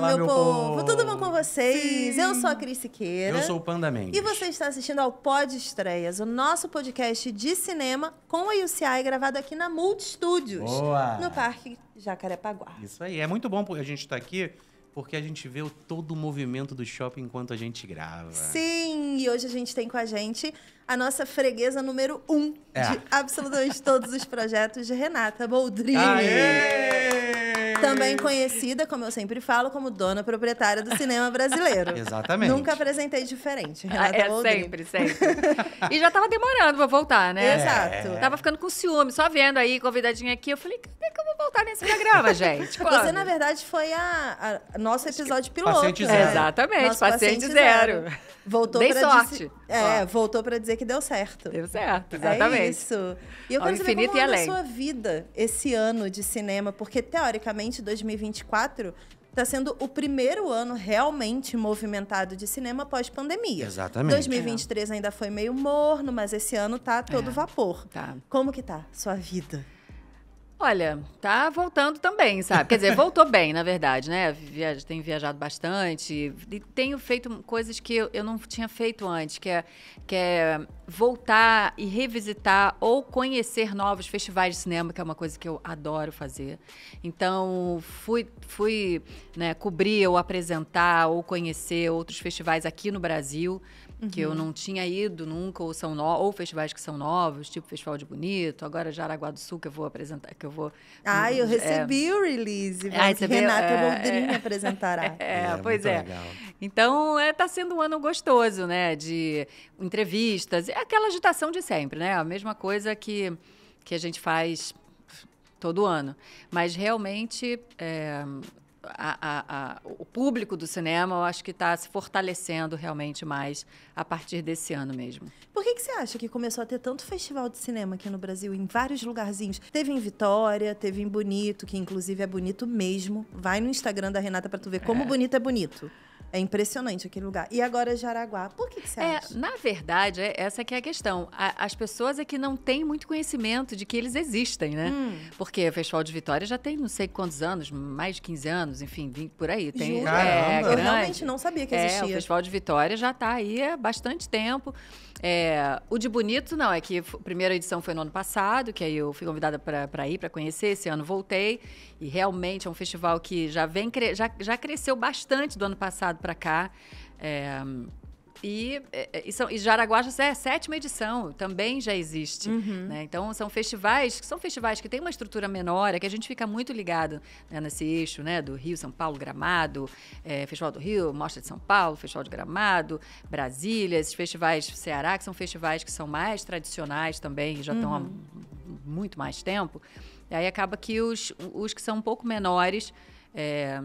Fala, meu, meu povo. povo. Tudo bom com vocês? Sim. Eu sou a Cris Siqueira. Eu sou o Panda Mendes. E você está assistindo ao Pod Estreias, o nosso podcast de cinema com a UCI gravado aqui na Multistúdios, Boa. no Parque Jacarepaguá. Isso aí. É muito bom a gente estar tá aqui porque a gente vê todo o movimento do shopping enquanto a gente grava. Sim, e hoje a gente tem com a gente a nossa freguesa número um é. de absolutamente todos os projetos de Renata Boldrini. Aê! Também conhecida, como eu sempre falo, como dona proprietária do cinema brasileiro. Exatamente. Nunca apresentei diferente. Ah, é, sempre, sempre. E já tava demorando pra voltar, né? Exato. É. Tava ficando com ciúme, só vendo aí, convidadinha aqui. Eu falei, cadê é que eu vou voltar nesse programa, gente? Quando? Você, na verdade, foi a, a nosso episódio piloto. Paciente zero. Né? Exatamente, paciente, paciente, zero. zero. Voltou Dei sorte. Dizer, é, Ó. voltou para dizer que deu certo. Deu certo, é exatamente. É isso. E eu Ao quero saber como a sua vida esse ano de cinema, porque teoricamente 2024 está sendo o primeiro ano realmente movimentado de cinema pós pandemia. Exatamente. 2023 é. ainda foi meio morno, mas esse ano tá todo é. vapor. Tá. Como que tá sua vida? Olha, tá voltando também, sabe? Quer dizer, voltou bem, na verdade, né? Viaja, tenho viajado bastante e tenho feito coisas que eu, eu não tinha feito antes, que é, que é voltar e revisitar ou conhecer novos festivais de cinema, que é uma coisa que eu adoro fazer. Então, fui, fui né, cobrir ou apresentar ou conhecer outros festivais aqui no Brasil uhum. que eu uhum. não tinha ido nunca, ou são no... ou festivais que são novos, tipo Festival de Bonito, agora Jaraguá do Sul, que eu vou apresentar, que eu vou... Ah, eu é. recebi é... o release, ah, recebi... Renata é... Boldrini apresentará. É, é pois é. Legal. Então, está é, sendo um ano gostoso, né, de entrevistas, é aquela agitação de sempre, né, a mesma coisa que, que a gente faz todo ano. Mas realmente é, a, a, o público do cinema, eu acho que está se fortalecendo realmente mais a partir desse ano mesmo. Por que, que você acha que começou a ter tanto festival de cinema aqui no Brasil, em vários lugarzinhos? Teve em Vitória, teve em Bonito, que inclusive é bonito mesmo. Vai no Instagram da Renata para tu ver como é. bonito é bonito. É impressionante aquele lugar. E agora Jaraguá, por que, que você é, acha? Na verdade, é, essa que é a questão. A, as pessoas é que não têm muito conhecimento de que eles existem, né? Hum. Porque o Festival de Vitória já tem não sei quantos anos, mais de 15 anos, enfim, 20, por aí. Tem, É, Eu realmente não sabia que existia. É, o Festival de Vitória já está aí há bastante tempo. É, o de bonito, não, é que a primeira edição foi no ano passado, que aí eu fui convidada para ir, para conhecer. Esse ano voltei. E realmente é um festival que já, vem, já, já cresceu bastante do ano passado para cá. É, e, é, é, e, são, e Jaraguá já é a sétima edição, também já existe. Uhum. Né? Então, são festivais, que são festivais que têm uma estrutura menor, é que a gente fica muito ligado né, nesse eixo né, do Rio, São Paulo, Gramado, é, Festival do Rio, Mostra de São Paulo, Festival de Gramado, Brasília, esses festivais Ceará, que são festivais que são mais tradicionais também, já estão uhum. há muito mais tempo. E aí acaba que os, os que são um pouco menores. É,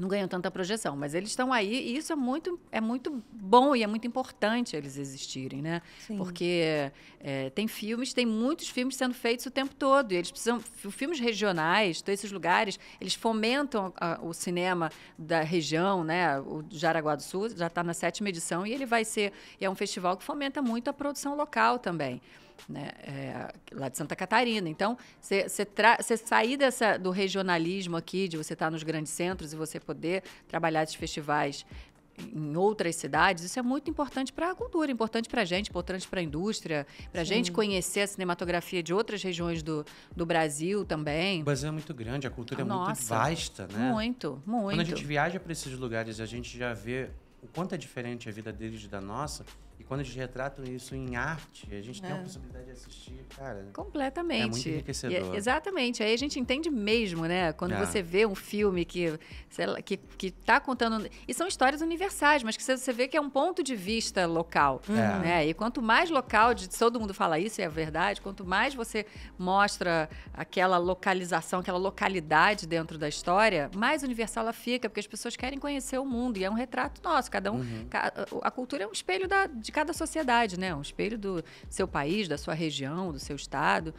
não ganham tanta projeção, mas eles estão aí e isso é muito, é muito bom e é muito importante eles existirem, né? Sim. Porque é, tem filmes, tem muitos filmes sendo feitos o tempo todo e eles precisam, filmes regionais, todos esses lugares, eles fomentam a, o cinema da região, né? O Jaraguá do Sul já está na sétima edição e ele vai ser, é um festival que fomenta muito a produção local também né, é, lá de Santa Catarina. Então, você sair dessa, do regionalismo aqui, de você estar tá nos grandes centros e você poder trabalhar esses festivais em outras cidades, isso é muito importante para a cultura, importante para a gente, importante para a indústria, para a gente conhecer a cinematografia de outras regiões do, do Brasil também. O Brasil é muito grande, a cultura ah, é nossa, muito vasta, né? Muito, muito. Quando a gente viaja para esses lugares, a gente já vê o quanto é diferente a vida deles da nossa. E quando eles retratam isso em arte, a gente é. tem a possibilidade de assistir, cara. Completamente. É muito enriquecedor. E, exatamente. Aí a gente entende mesmo, né? Quando é. você vê um filme que, sei lá, que, que tá contando. E são histórias universais, mas que você vê que é um ponto de vista local. É. Né? E quanto mais local, de, todo mundo fala isso, é verdade, quanto mais você mostra aquela localização, aquela localidade dentro da história, mais universal ela fica, porque as pessoas querem conhecer o mundo. E é um retrato nosso. Cada um. Uhum. a cultura é um espelho da de cada sociedade, né? Um espelho do seu país, da sua região, do seu estado.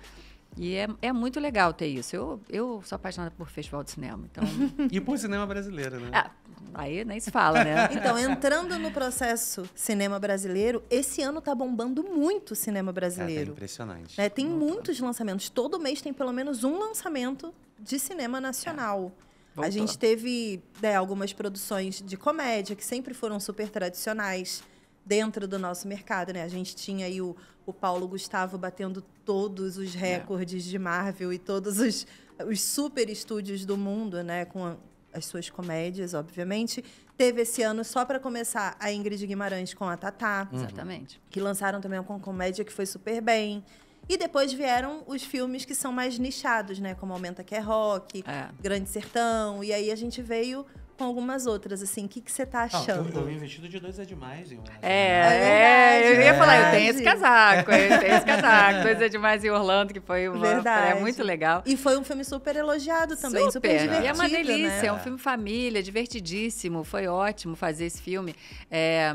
E é, é muito legal ter isso. Eu, eu sou apaixonada por festival de cinema. Então... e por cinema brasileiro, né? Ah, aí nem se fala, né? então, entrando no processo cinema brasileiro, esse ano tá bombando muito o cinema brasileiro. É, tá impressionante. Né, tem muitos lançamentos. Todo mês tem pelo menos um lançamento de cinema nacional. É. A gente teve né, algumas produções de comédia que sempre foram super tradicionais dentro do nosso mercado, né? A gente tinha aí o, o Paulo Gustavo batendo todos os é. recordes é. de Marvel e todos os, os super estúdios do mundo, né? Com as suas comédias, obviamente. Teve esse ano, só para começar, a Ingrid Guimarães com a Tatá. Uhum. Exatamente. Que lançaram também uma comédia que foi super bem. E depois vieram os filmes que são mais nichados, né? Como Aumenta Que é Rock, é. Grande Sertão. E aí a gente veio com algumas outras, assim. O que, que você tá achando? Não, eu, eu vestido de dois é demais em Orlando. É, é, é eu ia falar, eu tenho esse casaco, eu tenho esse casaco. dois é demais em Orlando, que foi uma verdade. é muito legal. E foi um filme super elogiado também, super, super divertido. E é uma né? delícia, né? é um filme família, divertidíssimo. Foi ótimo fazer esse filme. É,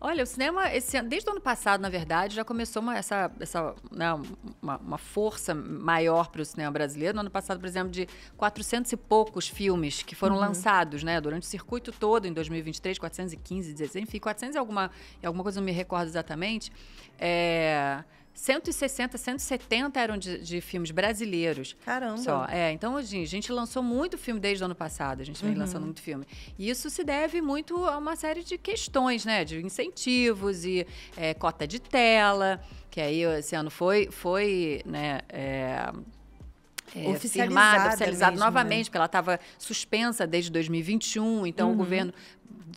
olha, o cinema, esse, desde o ano passado, na verdade, já começou uma, essa, essa, né, uma, uma força maior para o cinema brasileiro. No ano passado, por exemplo, de 400 e poucos filmes que foram uhum. lançados né? Durante o circuito todo, em 2023, 415, 16, enfim, 400 e alguma, alguma coisa, não me recordo exatamente. É, 160, 170 eram de, de, filmes brasileiros. Caramba. Só. É, então, hoje, assim, a gente lançou muito filme desde o ano passado. A gente vem uhum. lançando muito filme. E isso se deve muito a uma série de questões, né? De incentivos e é, cota de tela, que aí esse ano foi, foi né, é, é, é, oficializada, oficializado mesmo, né? novamente, né? porque ela estava suspensa desde 2021, então uhum. o governo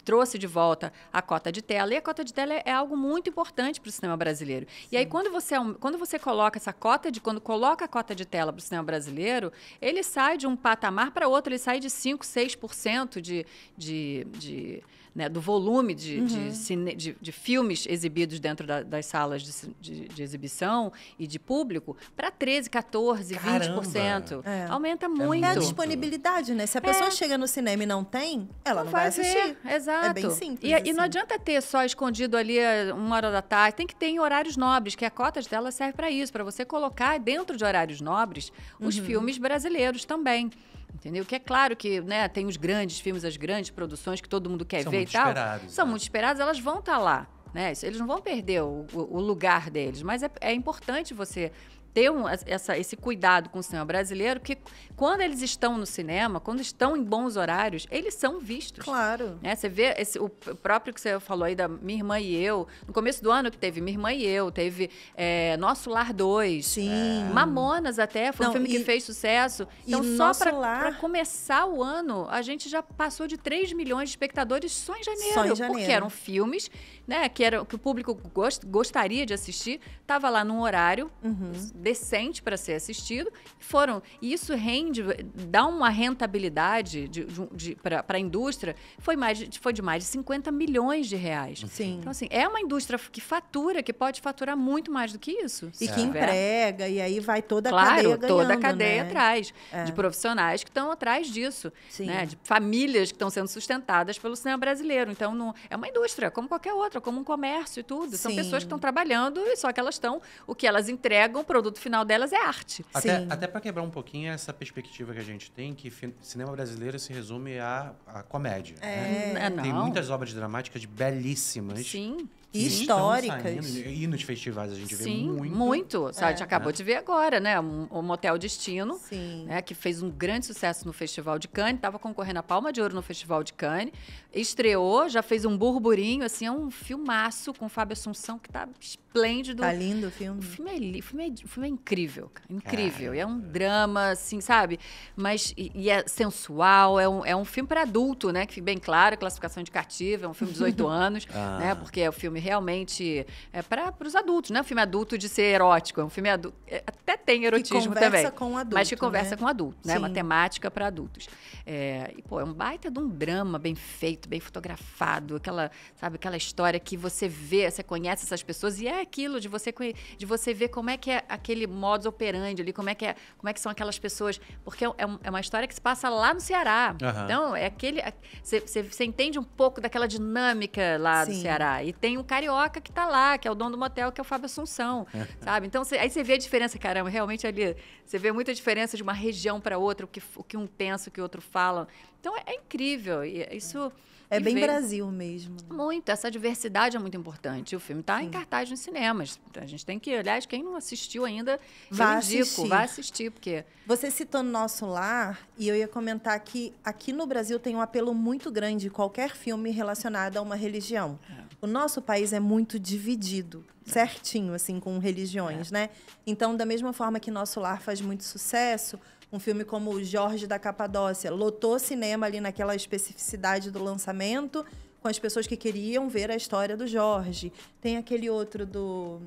trouxe de volta a cota de tela. E a cota de tela é, é algo muito importante para o cinema brasileiro. Sim. E aí, quando você, quando você coloca essa cota de. Quando coloca a cota de tela para o cinema brasileiro, ele sai de um patamar para outro, ele sai de 5, 6% de. de, de né, do volume de, uhum. de, cine, de, de, filmes exibidos dentro da, das salas de, de, exibição e de público para 13, 14, Caramba. 20%. É. Aumenta é muito. É a disponibilidade, né? Se a pessoa é. chega no cinema e não tem, ela não, não vai assistir. Ver. Exato. É bem simples. E, assim. e, não assim. adianta ter só escondido ali eh, uma hora da tarde. Tem que ter em horários nobres, que a cota dela serve para isso, para você colocar dentro de horários nobres os uhum. filmes brasileiros também. Entendeu? Que é claro que né, tem os grandes filmes, as grandes produções que todo mundo quer São ver e tal. São né? muito esperados, elas vão estar tá lá. Né? Eles não vão perder o, o lugar deles, mas é, é importante você ter um, essa, esse cuidado com o cinema brasileiro, que quando eles estão no cinema, quando estão em bons horários, eles são vistos. Claro. Né? Você vê esse, o próprio que você falou aí da Minha Irmã e Eu, no começo do ano que teve Minha Irmã e Eu, teve é, Nosso Lar 2. Sim. É. Mamonas até, foi Não, um filme e, que fez sucesso. Então, só para lar... começar o ano, a gente já passou de 3 milhões de espectadores só em janeiro. Só em janeiro. Porque eram filmes né, que, era, que o público gost, gostaria de assistir, estava lá num horário uhum. decente para ser assistido, e foram. E isso rende, dá uma rentabilidade de, de, de para a indústria, foi, mais, foi de mais de 50 milhões de reais. Sim. Então, assim, é uma indústria que fatura, que pode faturar muito mais do que isso. E que emprega, e aí vai toda a cadeia. ganhando toda a cadeia né? atrás, é. de profissionais que estão atrás disso, né, Sim. né, de famílias que estão sendo sustentadas pelo cinema brasileiro. Então, não, é uma indústria, como qualquer outra como um comércio e tudo. São pessoas que estão trabalhando e só que elas estão. O que elas entregam, o produto final delas é arte. Até, até para quebrar um pouquinho essa perspectiva que a gente tem, que cinema brasileiro se resume à, à comédia. Né? É. Né? Tem muitas obras dramáticas belíssimas. Sim históricas. Saindo, e nos festivais a gente Sim, vê muito. Muito. Sabe? É. A gente é. acabou é. de ver agora, né? O Motel Destino, Sim. Né? que fez um grande sucesso no Festival de Cannes, estava concorrendo a Palma de Ouro no Festival de Cannes, estreou, já fez um burburinho, assim, é um filmaço com Fábio Assunção que tá esplêndido. Tá lindo o filme. O filme é, o filme é, o filme é incrível, Incrível. É. E é um drama, assim, sabe? Mas, e, e é sensual, é um, é um filme para adulto, né? Que bem claro, classificação indicativa, é um filme de 18 anos, ah. né? Porque é o filme filme realmente é, para os adultos, né um filme adulto de ser erótico, é um filme adulto, é, até tem erotismo também. Com adultos. mas que conversa né? com adultos, né? Sim. Uma temática para adultos. É, e, pô, é um baita de um drama bem feito, bem fotografado, aquela, sabe, aquela história que você vê, você conhece essas pessoas e é aquilo de você de você ver como é que é aquele modus operandi ali, como é que é, como é que são aquelas pessoas, porque é, é, é uma história que se passa lá no Ceará. Uhum. Então, é aquele você entende um pouco daquela dinâmica lá Sim. do Ceará. E tem um carioca que está lá, que é o dono do motel, que é o Fábio Assunção, sabe? Então, cê, aí você vê a diferença, caramba, realmente ali, você vê muita diferença de uma região para outra, o que, o que um pensa, o que o outro fala. Então, é, é incrível, e é, isso... É é bem ver... Brasil mesmo. Né? Muito, essa diversidade é muito importante. O filme está em cartaz nos cinemas. Então, a gente tem que, aliás, quem não assistiu ainda, vá indico, assistir. vá assistir, porque... Você citou no Nosso Lar, e eu ia comentar que aqui no Brasil tem um apelo muito grande qualquer filme relacionado a uma religião. É. O nosso país é muito dividido, é. certinho, assim, com religiões, é. né? Então, da mesma forma que Nosso Lar faz muito sucesso um filme como o Jorge da Capadócia lotou cinema ali naquela especificidade do lançamento com as pessoas que queriam ver a história do Jorge. Tem aquele outro do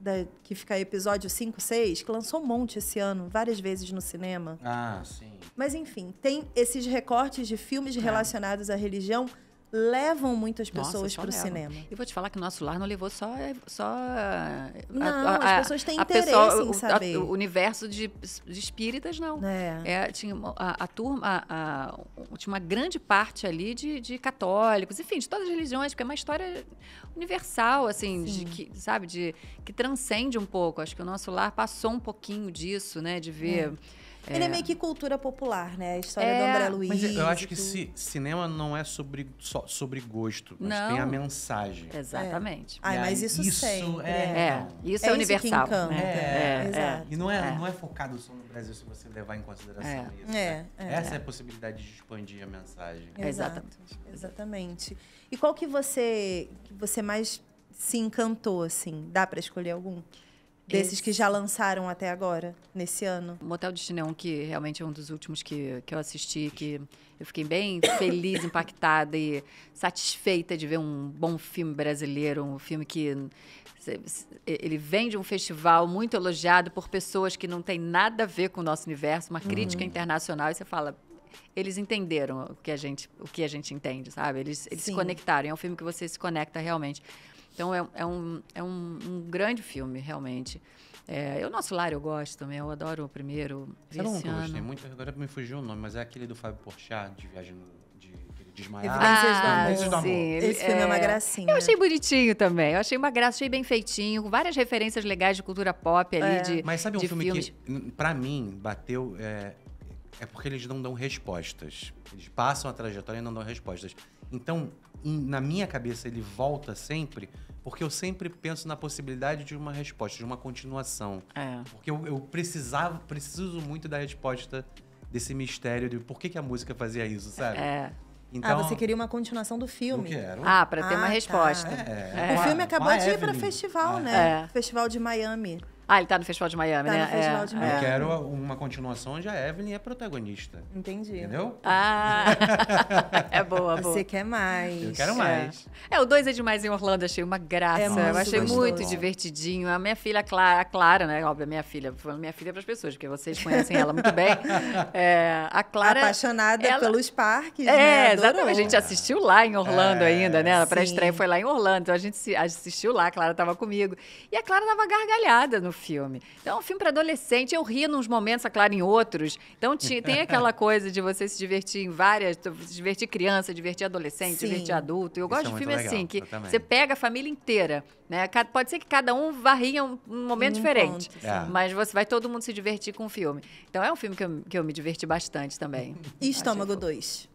da, que fica episódio 5, 6, que lançou um monte esse ano, várias vezes no cinema. Ah, sim. Mas enfim, tem esses recortes de filmes é. relacionados à religião levam muitas pessoas para o cinema. E vou te falar que o nosso lar não levou só. É, só não, a, a, as pessoas têm interesse pessoa, em saber. A, o universo de, de espíritas, não. É. é tinha a, turma, tinha uma grande parte ali de, de católicos, enfim, de todas as religiões, porque é uma história universal, assim, de que, sabe, de que transcende um pouco. Acho que o nosso lar passou um pouquinho disso, né? De ver. É é. Ele é meio que cultura popular, né? A história é. do André Luiz. Mas eu acho que se, cinema não é sobre, só sobre gosto, mas não. tem a mensagem. Exatamente. É. Ai, mas isso, isso sempre. É, né? então. é isso é, é universal. Isso né? né? É, Exato. E não é, não é focado só no Brasil se você levar em consideração isso. Né? Essa é. a possibilidade de expandir a mensagem. Exatamente. Exatamente. E qual que você, que você mais se encantou, assim? Dá para escolher algum? Desses Esse... que já lançaram até agora, nesse ano. Motel de um que realmente é um dos últimos que, que eu assisti, que eu fiquei bem feliz, impactada e satisfeita de ver um bom filme brasileiro, um filme que ele vem de um festival muito elogiado por pessoas que não tem nada a ver com o nosso universo, uma crítica uhum. internacional, e você fala, eles entenderam o que a gente, o que a gente entende, sabe? Eles, eles se conectaram. É um filme que você se conecta realmente. Então é, é, um, é um, um grande filme, realmente. É, o Nosso Lar eu gosto também, eu adoro o primeiro. Sabe um que eu gostei muito? Agora me fugiu o nome, mas é aquele do Fábio Porchat, de Viagem no desmaiar. Ah, ah, Esse filme é, uma é. gracinha. Eu achei bonitinho também. Eu achei uma graça, achei bem feitinho, com várias referências legais de cultura pop ali. É. De, Mas sabe um filme filmes? que, pra mim, bateu. É, é porque eles não dão respostas. Eles passam a trajetória e não dão respostas. Então, na minha cabeça ele volta sempre, porque eu sempre penso na possibilidade de uma resposta, de uma continuação. É. Porque eu, eu precisava, preciso muito da resposta desse mistério de por que, que a música fazia isso, sabe? É. Então, ah, você queria uma continuação do filme. quero. Ah, para ter ah, uma tá. resposta. É. é. O filme acabou de ir para festival, é. né? É. Festival de Miami. Ah, ele tá no Festival de Miami, tá né? no Festival é. de Miami. Eu quero uma continuação onde a Evelyn é protagonista. Entendi. Entendeu? Ah, é boa, boa. Você quer mais. Eu quero mais. É, é o dois é demais em Orlando, achei uma graça. É muito eu achei gostoso. muito divertidinho. A minha filha, a Clara, a Clara, né? Óbvio, minha filha, falando minha filha para as pessoas, porque vocês conhecem ela muito bem. É, a Clara. Apaixonada ela... pelos parques. É, né? exatamente. A gente assistiu lá em Orlando é, ainda, né? A pré-estreia foi lá em Orlando. Então a gente assistiu lá, a Clara estava comigo. E a Clara dava gargalhada no filme. Então, é um filme para adolescente. Eu ri nos momentos, a é Clara em outros. Então, tem aquela coisa de você se divertir em várias. Se divertir criança, divertir adolescente, Sim. divertir adulto. Eu Isso gosto é de filme legal, assim, que você pega a família inteira. Né? Pode ser que cada um varria um, um momento um diferente. Ponto, é. Mas você vai todo mundo se divertir com o filme. Então, é um filme que eu, que eu me diverti bastante também. E Estômago 2.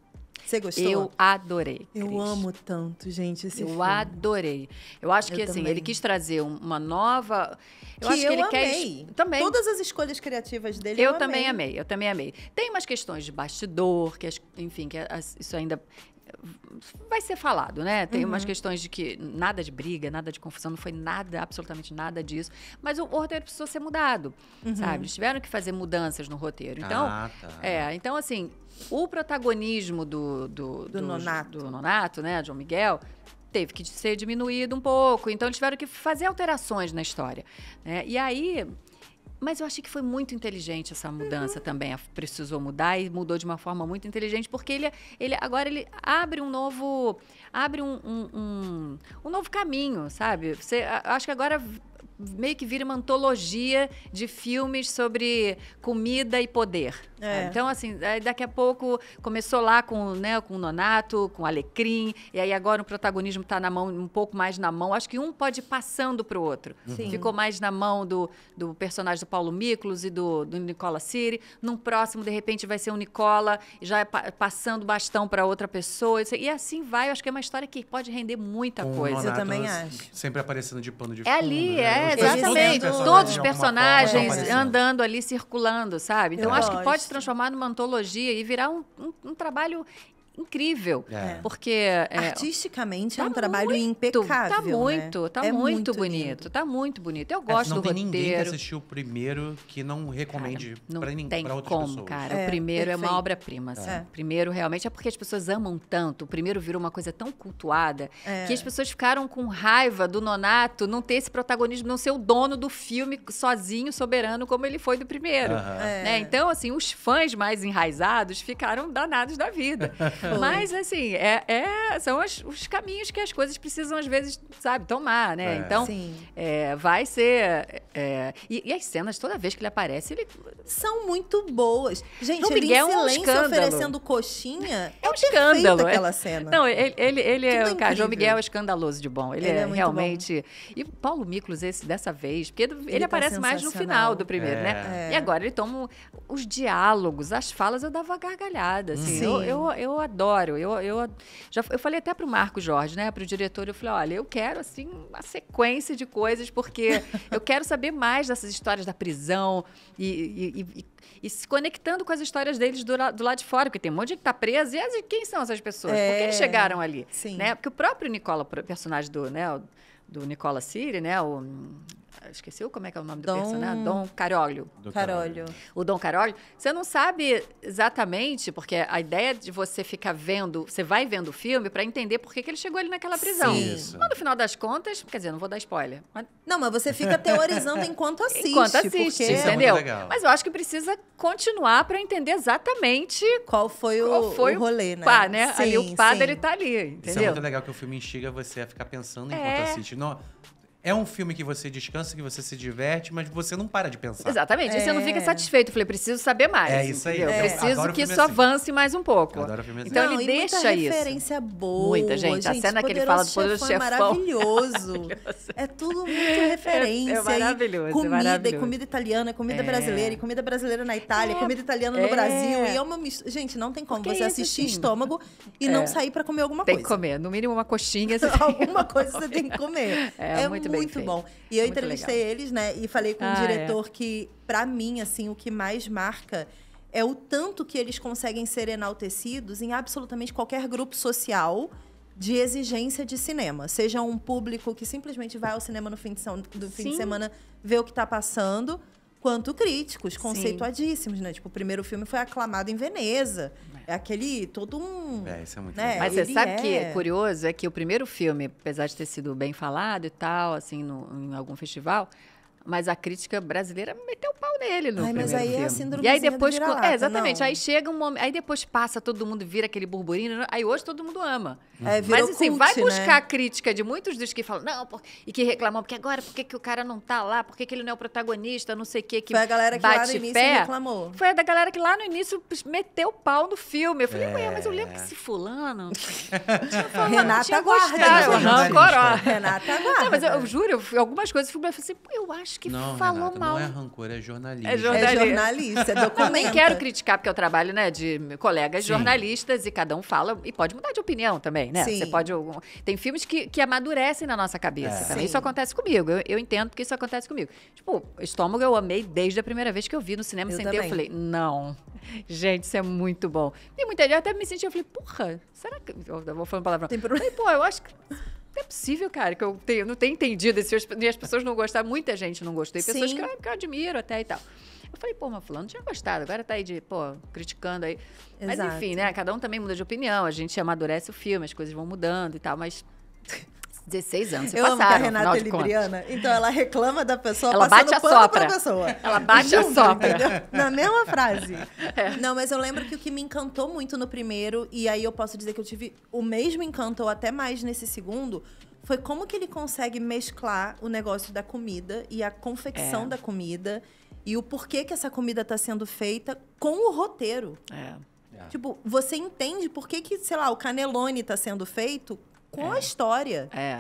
Você gostou? Eu adorei. Cris. Eu amo tanto, gente, esse eu filme. Eu adorei. Eu acho que, eu assim, também. ele quis trazer uma nova. Eu que acho que eu ele amei. quer. Também. Todas as escolhas criativas dele. Eu, eu também amei. amei. eu também amei. Tem umas questões de bastidor, que, enfim, que isso ainda vai ser falado, né? Tem uhum. umas questões de que nada de briga, nada de confusão, não foi nada, absolutamente nada disso. Mas o roteiro precisou ser mudado, uhum. sabe? Eles tiveram que fazer mudanças no roteiro. Então, ah, tá. é, então assim, o protagonismo do, do, do, do nonato. do nonato, né, João Miguel, teve que ser diminuído um pouco. Então, eles tiveram que fazer alterações na história. Né? E aí, mas eu achei que foi muito inteligente essa mudança uhum. também. Precisou mudar e mudou de uma forma muito inteligente, porque ele, é, ele agora ele abre um novo. abre um, um, um, um novo caminho, sabe? Você, acho que agora meio que vira uma antologia de filmes sobre comida e poder. É. Então, assim, daqui a pouco começou lá com, né, com o Nonato, com o Alecrim, e aí agora o protagonismo está na mão, um pouco mais na mão. Acho que um pode ir passando para o outro. Uhum. Sim. Ficou mais na mão do, do personagem do Paulo Miklos e do, do Nicola Siri. Num próximo, de repente, vai ser o Nicola, já é pa passando bastão para outra pessoa. E assim vai. acho que é uma história que pode render muita com coisa. Eu também né? acho. Sempre aparecendo de pano de é fundo. É ali, né? é exatamente. É, todos, todos os personagens né, andando ali, circulando, sabe? Então, é. acho que pode se transformar numa antologia e virar um, um, um trabalho incrível. É. Porque. É, Artisticamente é tá é um trabalho impecável. Tá né? muito, né? tá é muito, muito bonito. Tá muito bonito. Eu é, gosto é, não do roteiro. Não tem ninguém que assistiu o primeiro que não recomende pra ninguém. Não tem como, pessoas. cara. É, o primeiro é uma obra-prima. sabe? Assim. primeiro realmente é porque as pessoas amam tanto. O primeiro virou uma coisa tão cultuada que as pessoas ficaram com raiva do Nonato não ter esse protagonismo, não ser o dono do filme sozinho, soberano, como ele foi do primeiro. Uhum. Né? Então, assim, os fãs mais enraizados ficaram danados da vida. Mas, assim, é, é são os caminhos que as coisas precisam, às vezes, sabe, tomar, né? É. Então, é, vai ser. É, e, e, as cenas, toda vez que ele aparece, ele. São muito boas. Gente, Não, ele é um escândalo. oferecendo coxinha. É um é escândalo. É. aquela cena. Não, ele, ele, ele é. Cara, João Miguel é escandaloso de bom. Ele, ele é, realmente. Bom. E Paulo Miklos, esse dessa vez, porque ele, ele tá aparece tá mais no final do primeiro, né? E agora ele toma os diálogos, as falas, eu dava gargalhada, assim. Sim. Eu, eu, eu adoro. Eu, eu, já, eu falei até para o Marco Jorge, né? Para o diretor, eu falei: olha, eu quero assim uma sequência de coisas, porque eu quero saber mais dessas histórias da prisão e, e, e, e se conectando com as histórias deles do, do, lado de fora, porque tem um monte de que está preso. E as, quem são essas pessoas? É, Por que eles chegaram ali? Sim. Né? Porque o próprio Nicola, personagem do. Né, do Nicola Siri, né? O esqueceu como é que é o nome Dom... do personagem? Dom Carolho. Do Carolho. O Dom Carolho. Você não sabe exatamente, porque a ideia de você ficar vendo, você vai vendo o filme para entender por que, ele chegou ali naquela prisão. Sim. Mas no final das contas, quer dizer, não vou dar spoiler. Mas... Não, mas você fica teorizando enquanto assiste. Enquanto assiste, porque... É entendeu? É mas eu acho que precisa continuar para entender exatamente qual foi o, qual foi o rolê, né? Pá, né? Sim, ali o padre ele tá ali, entendeu? Isso é muito legal que o filme instiga você a ficar pensando enquanto é... assiste. Não, é um filme que você descansa, que você se diverte, mas você não para de pensar. Exatamente. É. você não fica é. satisfeito. Eu falei, preciso saber mais. É isso aí. Eu é. preciso que isso assim. avance mais um pouco. Eu adoro filme assim. então não, ele deixa muita isso. referência boa. Muita gente. gente a cena que ele fala do Poderoso Chefão. É maravilhoso. É tudo muito referência. É, é maravilhoso. É e comida, maravilhoso. e comida italiana, comida é. brasileira, e comida brasileira na Itália, comida italiana no Brasil. E é uma mistura. Gente, não tem como Porque você assistir assim? estômago e não sair para comer alguma coisa. Tem que comer. No mínimo uma coxinha. alguma coisa você tem que comer. É, muito muito, bem feito. bom. E tá eu entrevistei legal. eles, né? E falei com ah, um é. diretor é. que, para mim, assim, o que mais marca é o tanto que eles conseguem ser enaltecidos em absolutamente qualquer grupo social de exigência de cinema. Seja um público que simplesmente vai ao cinema no fim de, do fim Sim. de semana ver o que está passando, quanto críticos, conceituadíssimos, né? Tipo, o primeiro filme foi aclamado em Veneza. É aquele todo um. É, isso é muito né? Mas você sabe é... que é curioso? É que o primeiro filme, apesar de ter sido bem falado e tal, assim, no, em algum festival, mas a crítica brasileira meteu o pau nele, no Ai, mas aí é filme. é a síndrome E aí depois. É, exatamente. Não. Aí chega um momento. Aí depois passa, todo mundo vira aquele burburinho. Aí hoje todo mundo ama. É, mas assim, cult, vai buscar né? a crítica de muitos dos que falam, não, por... e que reclamam, porque agora, por que, que o cara não tá lá? Por que, que ele não é o protagonista? Não sei o que. que Foi a galera que lá no início pé. reclamou. Foi a da galera que lá no início meteu o pau no filme. Eu falei, é. mas eu lembro é. que esse fulano. falando, Renata gostava. Né? Renata guarda. Não, mas eu, eu juro, eu, algumas coisas eu falei assim, eu acho acho que não, falou Renata, mal. Não é rancor, é jornalista. É, é jornalista. É jornalista Eu Nem quero criticar, porque eu trabalho né, de colegas Sim. jornalistas e cada um fala. E pode mudar de opinião também, né? Sim. Você pode. Tem filmes que, que amadurecem na nossa cabeça. É. Isso acontece comigo. Eu, eu entendo que isso acontece comigo. Tipo, estômago eu amei desde a primeira vez que eu vi no cinema, eu sentei eu falei, não. Gente, isso é muito bom. E muita gente até me sentiu, eu falei, porra, será que. Eu vou falar uma palavra. Tem problema. Falei, Pô, eu acho que é possível, cara, que eu, não tenha entendido. E as pessoas não gostaram, muita gente não gostou. E pessoas que eu, que eu admiro até e tal. Eu falei, pô, mas fulano tinha gostado, agora tá aí de, pô, criticando aí. Exato. Mas enfim, né? Cada um também muda de opinião, a gente amadurece o filme, as coisas vão mudando e tal, mas 16 anos. Eu passaram, amo que a Renata é libriana. Então ela reclama da pessoa ela passando bate pano sopra. pra pessoa. Ela bate a sopra. Na mesma frase. É. Não, mas eu lembro que o que me encantou muito no primeiro, e aí eu posso dizer que eu tive o mesmo encanto, ou até mais nesse segundo, foi como que ele consegue mesclar o negócio da comida e a confecção é. da comida e o porquê que essa comida está sendo feita com o roteiro. É. Tipo, você entende por que, que, sei lá, o canelone está sendo feito com é. a história. É,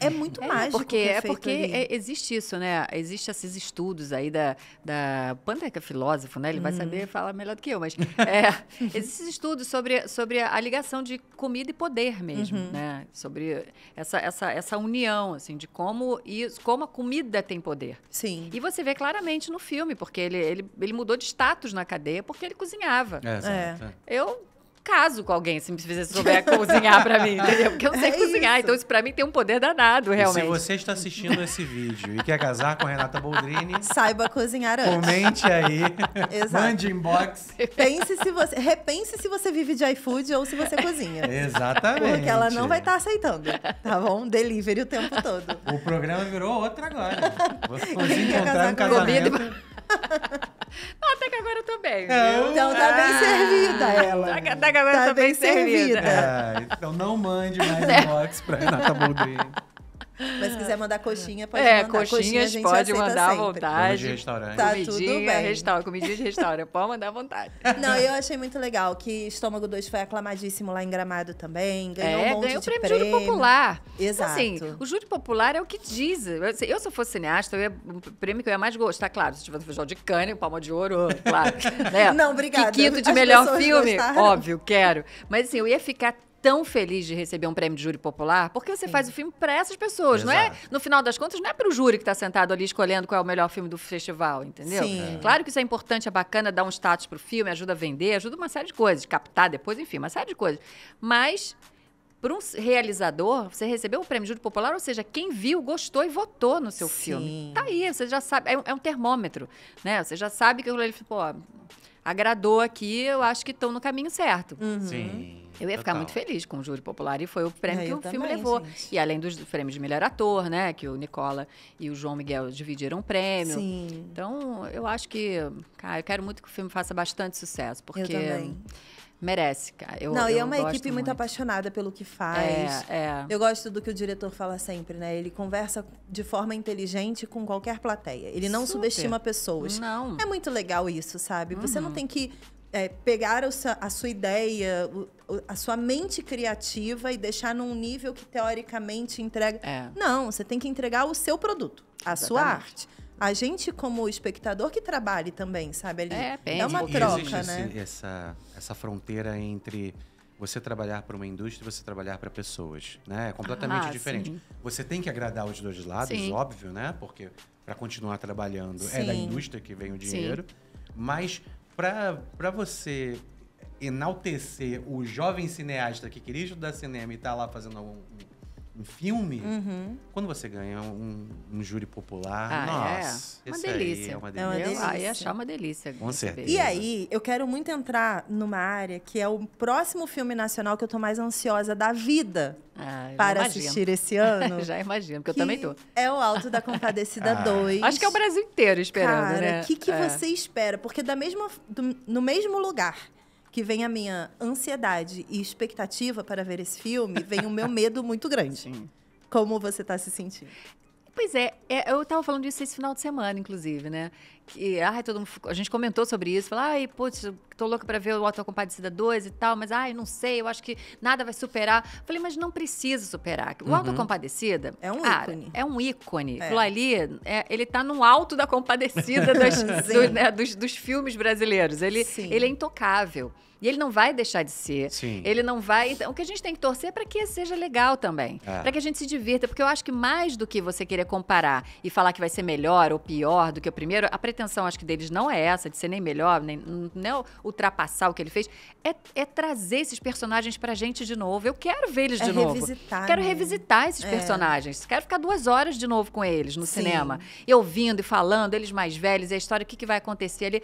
é. É muito é, mágico. Porque, é, é porque ali. É, existe isso, né? Existem esses estudos aí da. da Panda é filósofo, né? Ele hum. vai saber falar melhor do que eu, mas. É, existem estudos sobre, sobre a ligação de comida e poder mesmo, uhum. né? Sobre essa, essa, essa união, assim, de como, isso, como a comida tem poder. Sim. E você vê claramente no filme, porque ele, ele, ele mudou de status na cadeia porque ele cozinhava. É, é. Eu caso com alguém se me souber cozinhar para mim, entendeu? Porque eu não sei é cozinhar, isso. então isso para mim tem um poder danado, realmente. E se você está assistindo esse vídeo e quer casar com Renata Boldrini, saiba cozinhar antes. Comente aí, Exato. mande inbox. Pense se você, repense se você vive de iFood ou se você cozinha. Exatamente. Porque ela não vai estar tá aceitando, tá bom? Delivery o tempo todo. O programa virou outro agora. Você encontrar um casamento. Comida... Não, até que agora eu tô bem. Então tá bem ah. servida ela. Até que agora tá eu tô bem, bem servida. servida. É, então não mande mais né? inbox pra Renata Boldrini. Mas se quiser mandar coxinha, pode é, mandar. Coxinha, coxinha a gente pode mandar à vontade. Comida de restaurante. Tá comidinha, tudo bem. Restaurante, comidinha de restaurante, pode mandar à vontade. Não, eu achei muito legal que Estômago 2 foi aclamadíssimo lá em Gramado também, ganhou é, um monte ganhou de o prêmio, Júri Popular. Então, assim, Exato. assim, o Júri Popular é o que diz. Assim, eu, se eu fosse cineasta, eu ia, o prêmio que eu ia mais gostar, claro, se tivesse o Festival de Cannes, Palma de Ouro, claro. né? Não, obrigada. Que quinto de As melhor filme, gostaram. óbvio, quero. Mas assim, eu ia ficar tão feliz de receber um prêmio de júri popular, porque você Sim. faz o filme para essas pessoas, Exato. não é? No final das contas, não é para o júri que está sentado ali escolhendo qual é o melhor filme do festival, entendeu? Sim. É. Claro que isso é importante, é bacana, dá um status para o filme, ajuda a vender, ajuda uma série de coisas, captar depois, enfim, uma série de coisas. Mas para um realizador, você recebeu o um prêmio de júri popular, ou seja, quem viu, gostou e votou no seu Sim. filme. Tá aí, você já sabe, é um, é um termômetro, né? Você já sabe que ele pô, agradou aqui, eu acho que estão no caminho certo. Uhum. Sim. Eu ia total. ficar muito feliz com o Júri Popular e foi o prêmio ah, eu que o também, filme levou. Gente. E além dos prêmios de melhor ator, né? Que o Nicola e o João Miguel dividiram o prêmio. Sim. Então, eu acho que. Cara, eu quero muito que o filme faça bastante sucesso, porque. Eu também merece, cara. Eu, não, eu e é uma equipe muito, muito, apaixonada pelo que faz. É, é. Eu gosto do que o diretor fala sempre, né? Ele conversa de forma inteligente com qualquer plateia. Ele não Super. subestima pessoas. Não. É muito legal isso, sabe? Uhum. Você não uhum. tem que é, pegar a sua ideia, a sua mente criativa e deixar num nível que teoricamente entrega. É. Não, você tem que entregar o seu produto, a Exatamente. sua arte a gente como espectador que trabalhe também, sabe? Ali, é, é uma troca, e né? Esse, essa, essa fronteira entre você trabalhar para uma indústria e você trabalhar para pessoas, né? É completamente ah, diferente. Sim. Você tem que agradar os dois lados, sim. óbvio, né? Porque para continuar trabalhando sim. é da indústria que vem o dinheiro, mas para você enaltecer o jovem cineasta que queria estudar cinema e está lá fazendo um, um filme, uhum. quando você ganha um, um júri popular, ah, é? nossa, é, é. Uma, delícia. é uma delícia. É uma delícia. Ah, ia achar uma delícia. Com certeza. E aí, eu quero muito entrar numa área que é o próximo filme nacional que eu tô mais ansiosa da vida ah, para imagino. assistir esse ano. já imagino, porque eu também tô. É o Alto da Compadecida 2. Ah. Acho que é o Brasil inteiro esperando, Cara, né? o que, que é. você espera? Porque da mesma, do, no mesmo lugar que vem a minha ansiedade e expectativa para ver esse filme, vem o meu medo muito grande. Sim. Como você está se sentindo? Pois é, é eu estava falando disso esse final de semana, inclusive, né? que ai, todo mundo, a gente comentou sobre isso, falou, ai, putz, tô louca para ver o Auto Compadecida 2 e tal, mas ai, não sei, eu acho que nada vai superar. Falei, mas não precisa superar. O uhum. Auto Compadecida é um cara, ícone. É um ícone. É. ali, é, ele tá no alto da compadecida do, né, dos, dos, filmes brasileiros. Ele, Sim. ele é intocável. E ele não vai deixar de ser. Sim. Ele não vai. Então, o que a gente tem que torcer é para que seja legal também. É. Para que a gente se divirta. Porque eu acho que mais do que você querer comparar e falar que vai ser melhor ou pior do que o primeiro, a pretensão intenção acho que deles não é essa, de ser nem melhor, nem, não ultrapassar o que ele fez, é, é trazer esses personagens pra gente de novo. Eu quero ver eles é de novo. Revisitar, quero né? revisitar esses é. personagens. Quero ficar duas horas de novo com eles no Sim. cinema. E ouvindo e falando, eles mais velhos, e a história, o que, que vai acontecer ali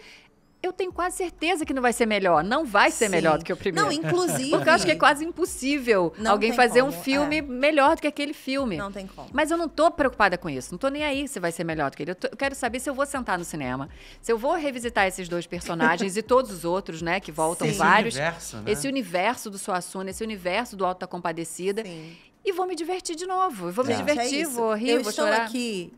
eu tenho quase certeza que não vai ser melhor. Não vai ser Sim. melhor do que o primeiro. Não, inclusive. Porque eu acho que é quase impossível alguém fazer como, um é. filme é. melhor do que aquele filme. Não tem como. Mas eu não tô preocupada com isso. Não tô nem aí se vai ser melhor do que ele. Eu, tô, eu quero saber se eu vou sentar no cinema, se eu vou revisitar esses dois personagens e todos os outros, né, que voltam Sim. vários. Esse universo, né? Esse universo do Suassuna, esse universo do Alto da Compadecida. Sim. E vou me divertir de novo. vou é. me divertir, é vou rir, eu vou chorar. Eu estou aqui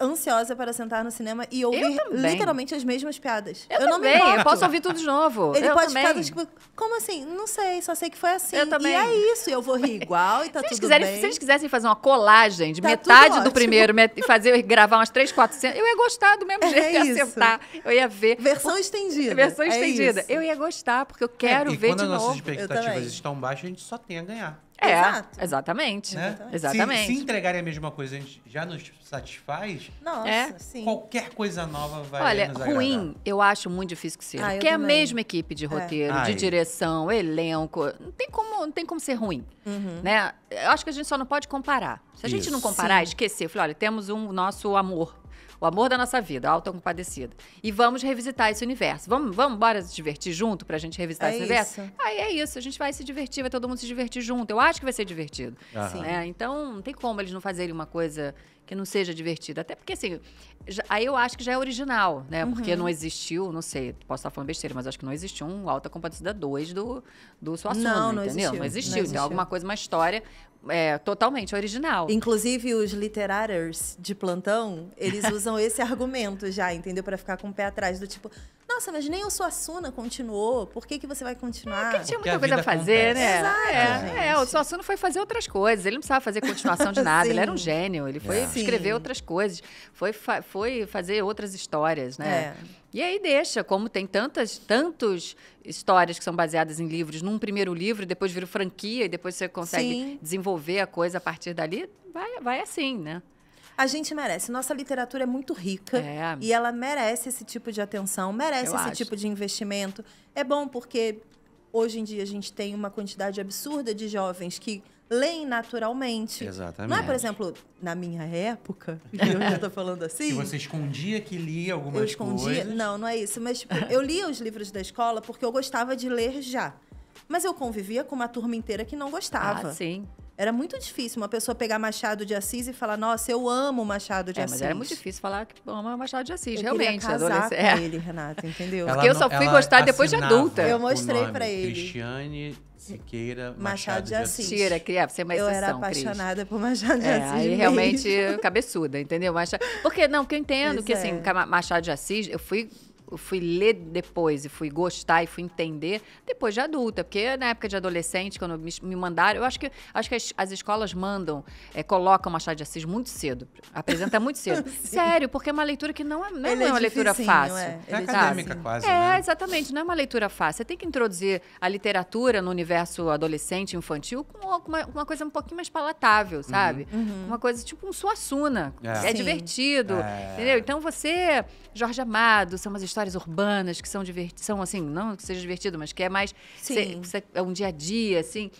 ansiosa para sentar no cinema e ouvir literalmente as mesmas piadas. Eu, eu não me importo. Eu posso ouvir tudo de novo. Ele eu pode também. ficar tipo, como assim? Não sei, só sei que foi assim. Eu também. E é isso, eu vou rir igual e tá se tudo quiserem, bem. Se eles quisessem fazer uma colagem de tá metade do primeiro e fazer gravar umas três, quatro cenas, eu ia gostar do mesmo é jeito, é eu ia sentar, eu ia ver. Versão estendida. Versão é estendida. Isso. Eu ia gostar, porque eu é, quero é, ver de novo. E quando as nossas expectativas estão baixas, a gente só tem a ganhar. É, Exato. exatamente. Né? Exatamente. Se, se entregarem a mesma coisa, a gente já nos satisfaz? Nossa, é. sim. Qualquer coisa nova vai Olha, nos agradar. ruim, eu acho muito difícil que seja. Ah, porque é a mesma equipe de é. roteiro, é. de direção, elenco. Não tem como, não tem como ser ruim, uhum. né? Eu acho que a gente só não pode comparar. Se a gente não comparar, sim. esquecer, falar, olha, temos um nosso amor o amor da nossa vida, a compadecida E vamos revisitar esse universo. Vamos, vamos embora se divertir junto pra gente revisitar é esse isso. universo? Ah, aí é isso, a gente vai se divertir, vai todo mundo se divertir junto. Eu acho que vai ser divertido. Né? Então, não tem como eles não fazerem uma coisa que não seja divertida. Até porque, assim, já, aí eu acho que já é original, né? Uhum. Porque não existiu, não sei, posso estar falando besteira, mas acho que não existiu um Alta Compadecida 2 do, do Suassuna, não, entendeu? Existiu, não existiu. Não existiu. Então, alguma coisa, uma história é, totalmente original. Inclusive, os literários de plantão, eles usam esse argumento já, entendeu? Para ficar com o pé atrás, do tipo, nossa, mas nem o Suassuna continuou, por que, que você vai continuar? Porque tinha muita Porque a coisa a fazer, acontece. né? Exato, é, é, o Suassuna foi fazer outras coisas, ele não precisava fazer continuação de nada, ele era um gênio, ele foi é. escrever outras coisas, foi, fa foi fazer outras histórias, né? É. E aí deixa, como tem tantas, tantos histórias que são baseadas em livros, num primeiro livro, depois vira franquia, e depois você consegue Sim. desenvolver a coisa a partir dali, vai, vai assim, né? A gente merece. Nossa literatura é muito rica é. e ela merece esse tipo de atenção, merece Eu esse acho. tipo de investimento. É bom porque hoje em dia a gente tem uma quantidade absurda de jovens que leem naturalmente. Exatamente. Não é, por exemplo, na minha época, eu já tô falando assim. Que você escondia que lia algumas eu escondia, coisas. Não, não é isso. Mas tipo, eu lia os livros da escola porque eu gostava de ler já. Mas eu convivia com uma turma inteira que não gostava. Ah, sim. Era muito difícil uma pessoa pegar Machado de Assis e falar, nossa, eu amo Machado de é, Assis. Mas era muito difícil falar que ama Machado de Assis, eu realmente. Casar com é. ele, Renata, entendeu? Ela Porque eu não, só fui gostar depois de adulta. Eu mostrei para ele. Cristiane Siqueira Machado, Machado de Assis. Tira, criava, você é uma exceção, Eu era apaixonada Cris. por Machado de é, Assis. Aí realmente cabeçuda, entendeu? Machado... Porque, não, porque eu entendo que, assim, é. assim, Machado de Assis, eu fui fui ler depois e fui gostar e fui entender depois de adulta, porque na época de adolescente, quando me mandaram, eu acho que, acho que as, as escolas mandam, é, colocam Machado de Assis muito cedo, apresenta muito cedo. Sério, porque é uma leitura que não é, não é, é uma leitura é. fácil. É, é acadêmica quase, É, né? exatamente, não é uma leitura fácil. Você tem que introduzir a literatura no universo adolescente, infantil, com uma, uma coisa um pouquinho mais palatável, uhum. sabe? Uhum. Uma coisa tipo um Suassuna. É, é divertido, é. entendeu? Então você, Jorge Amado, são umas histórias urbanas que são divertidas, são assim, não que seja divertido, mas que é mais Sim. Cê, cê, é um dia a dia, assim.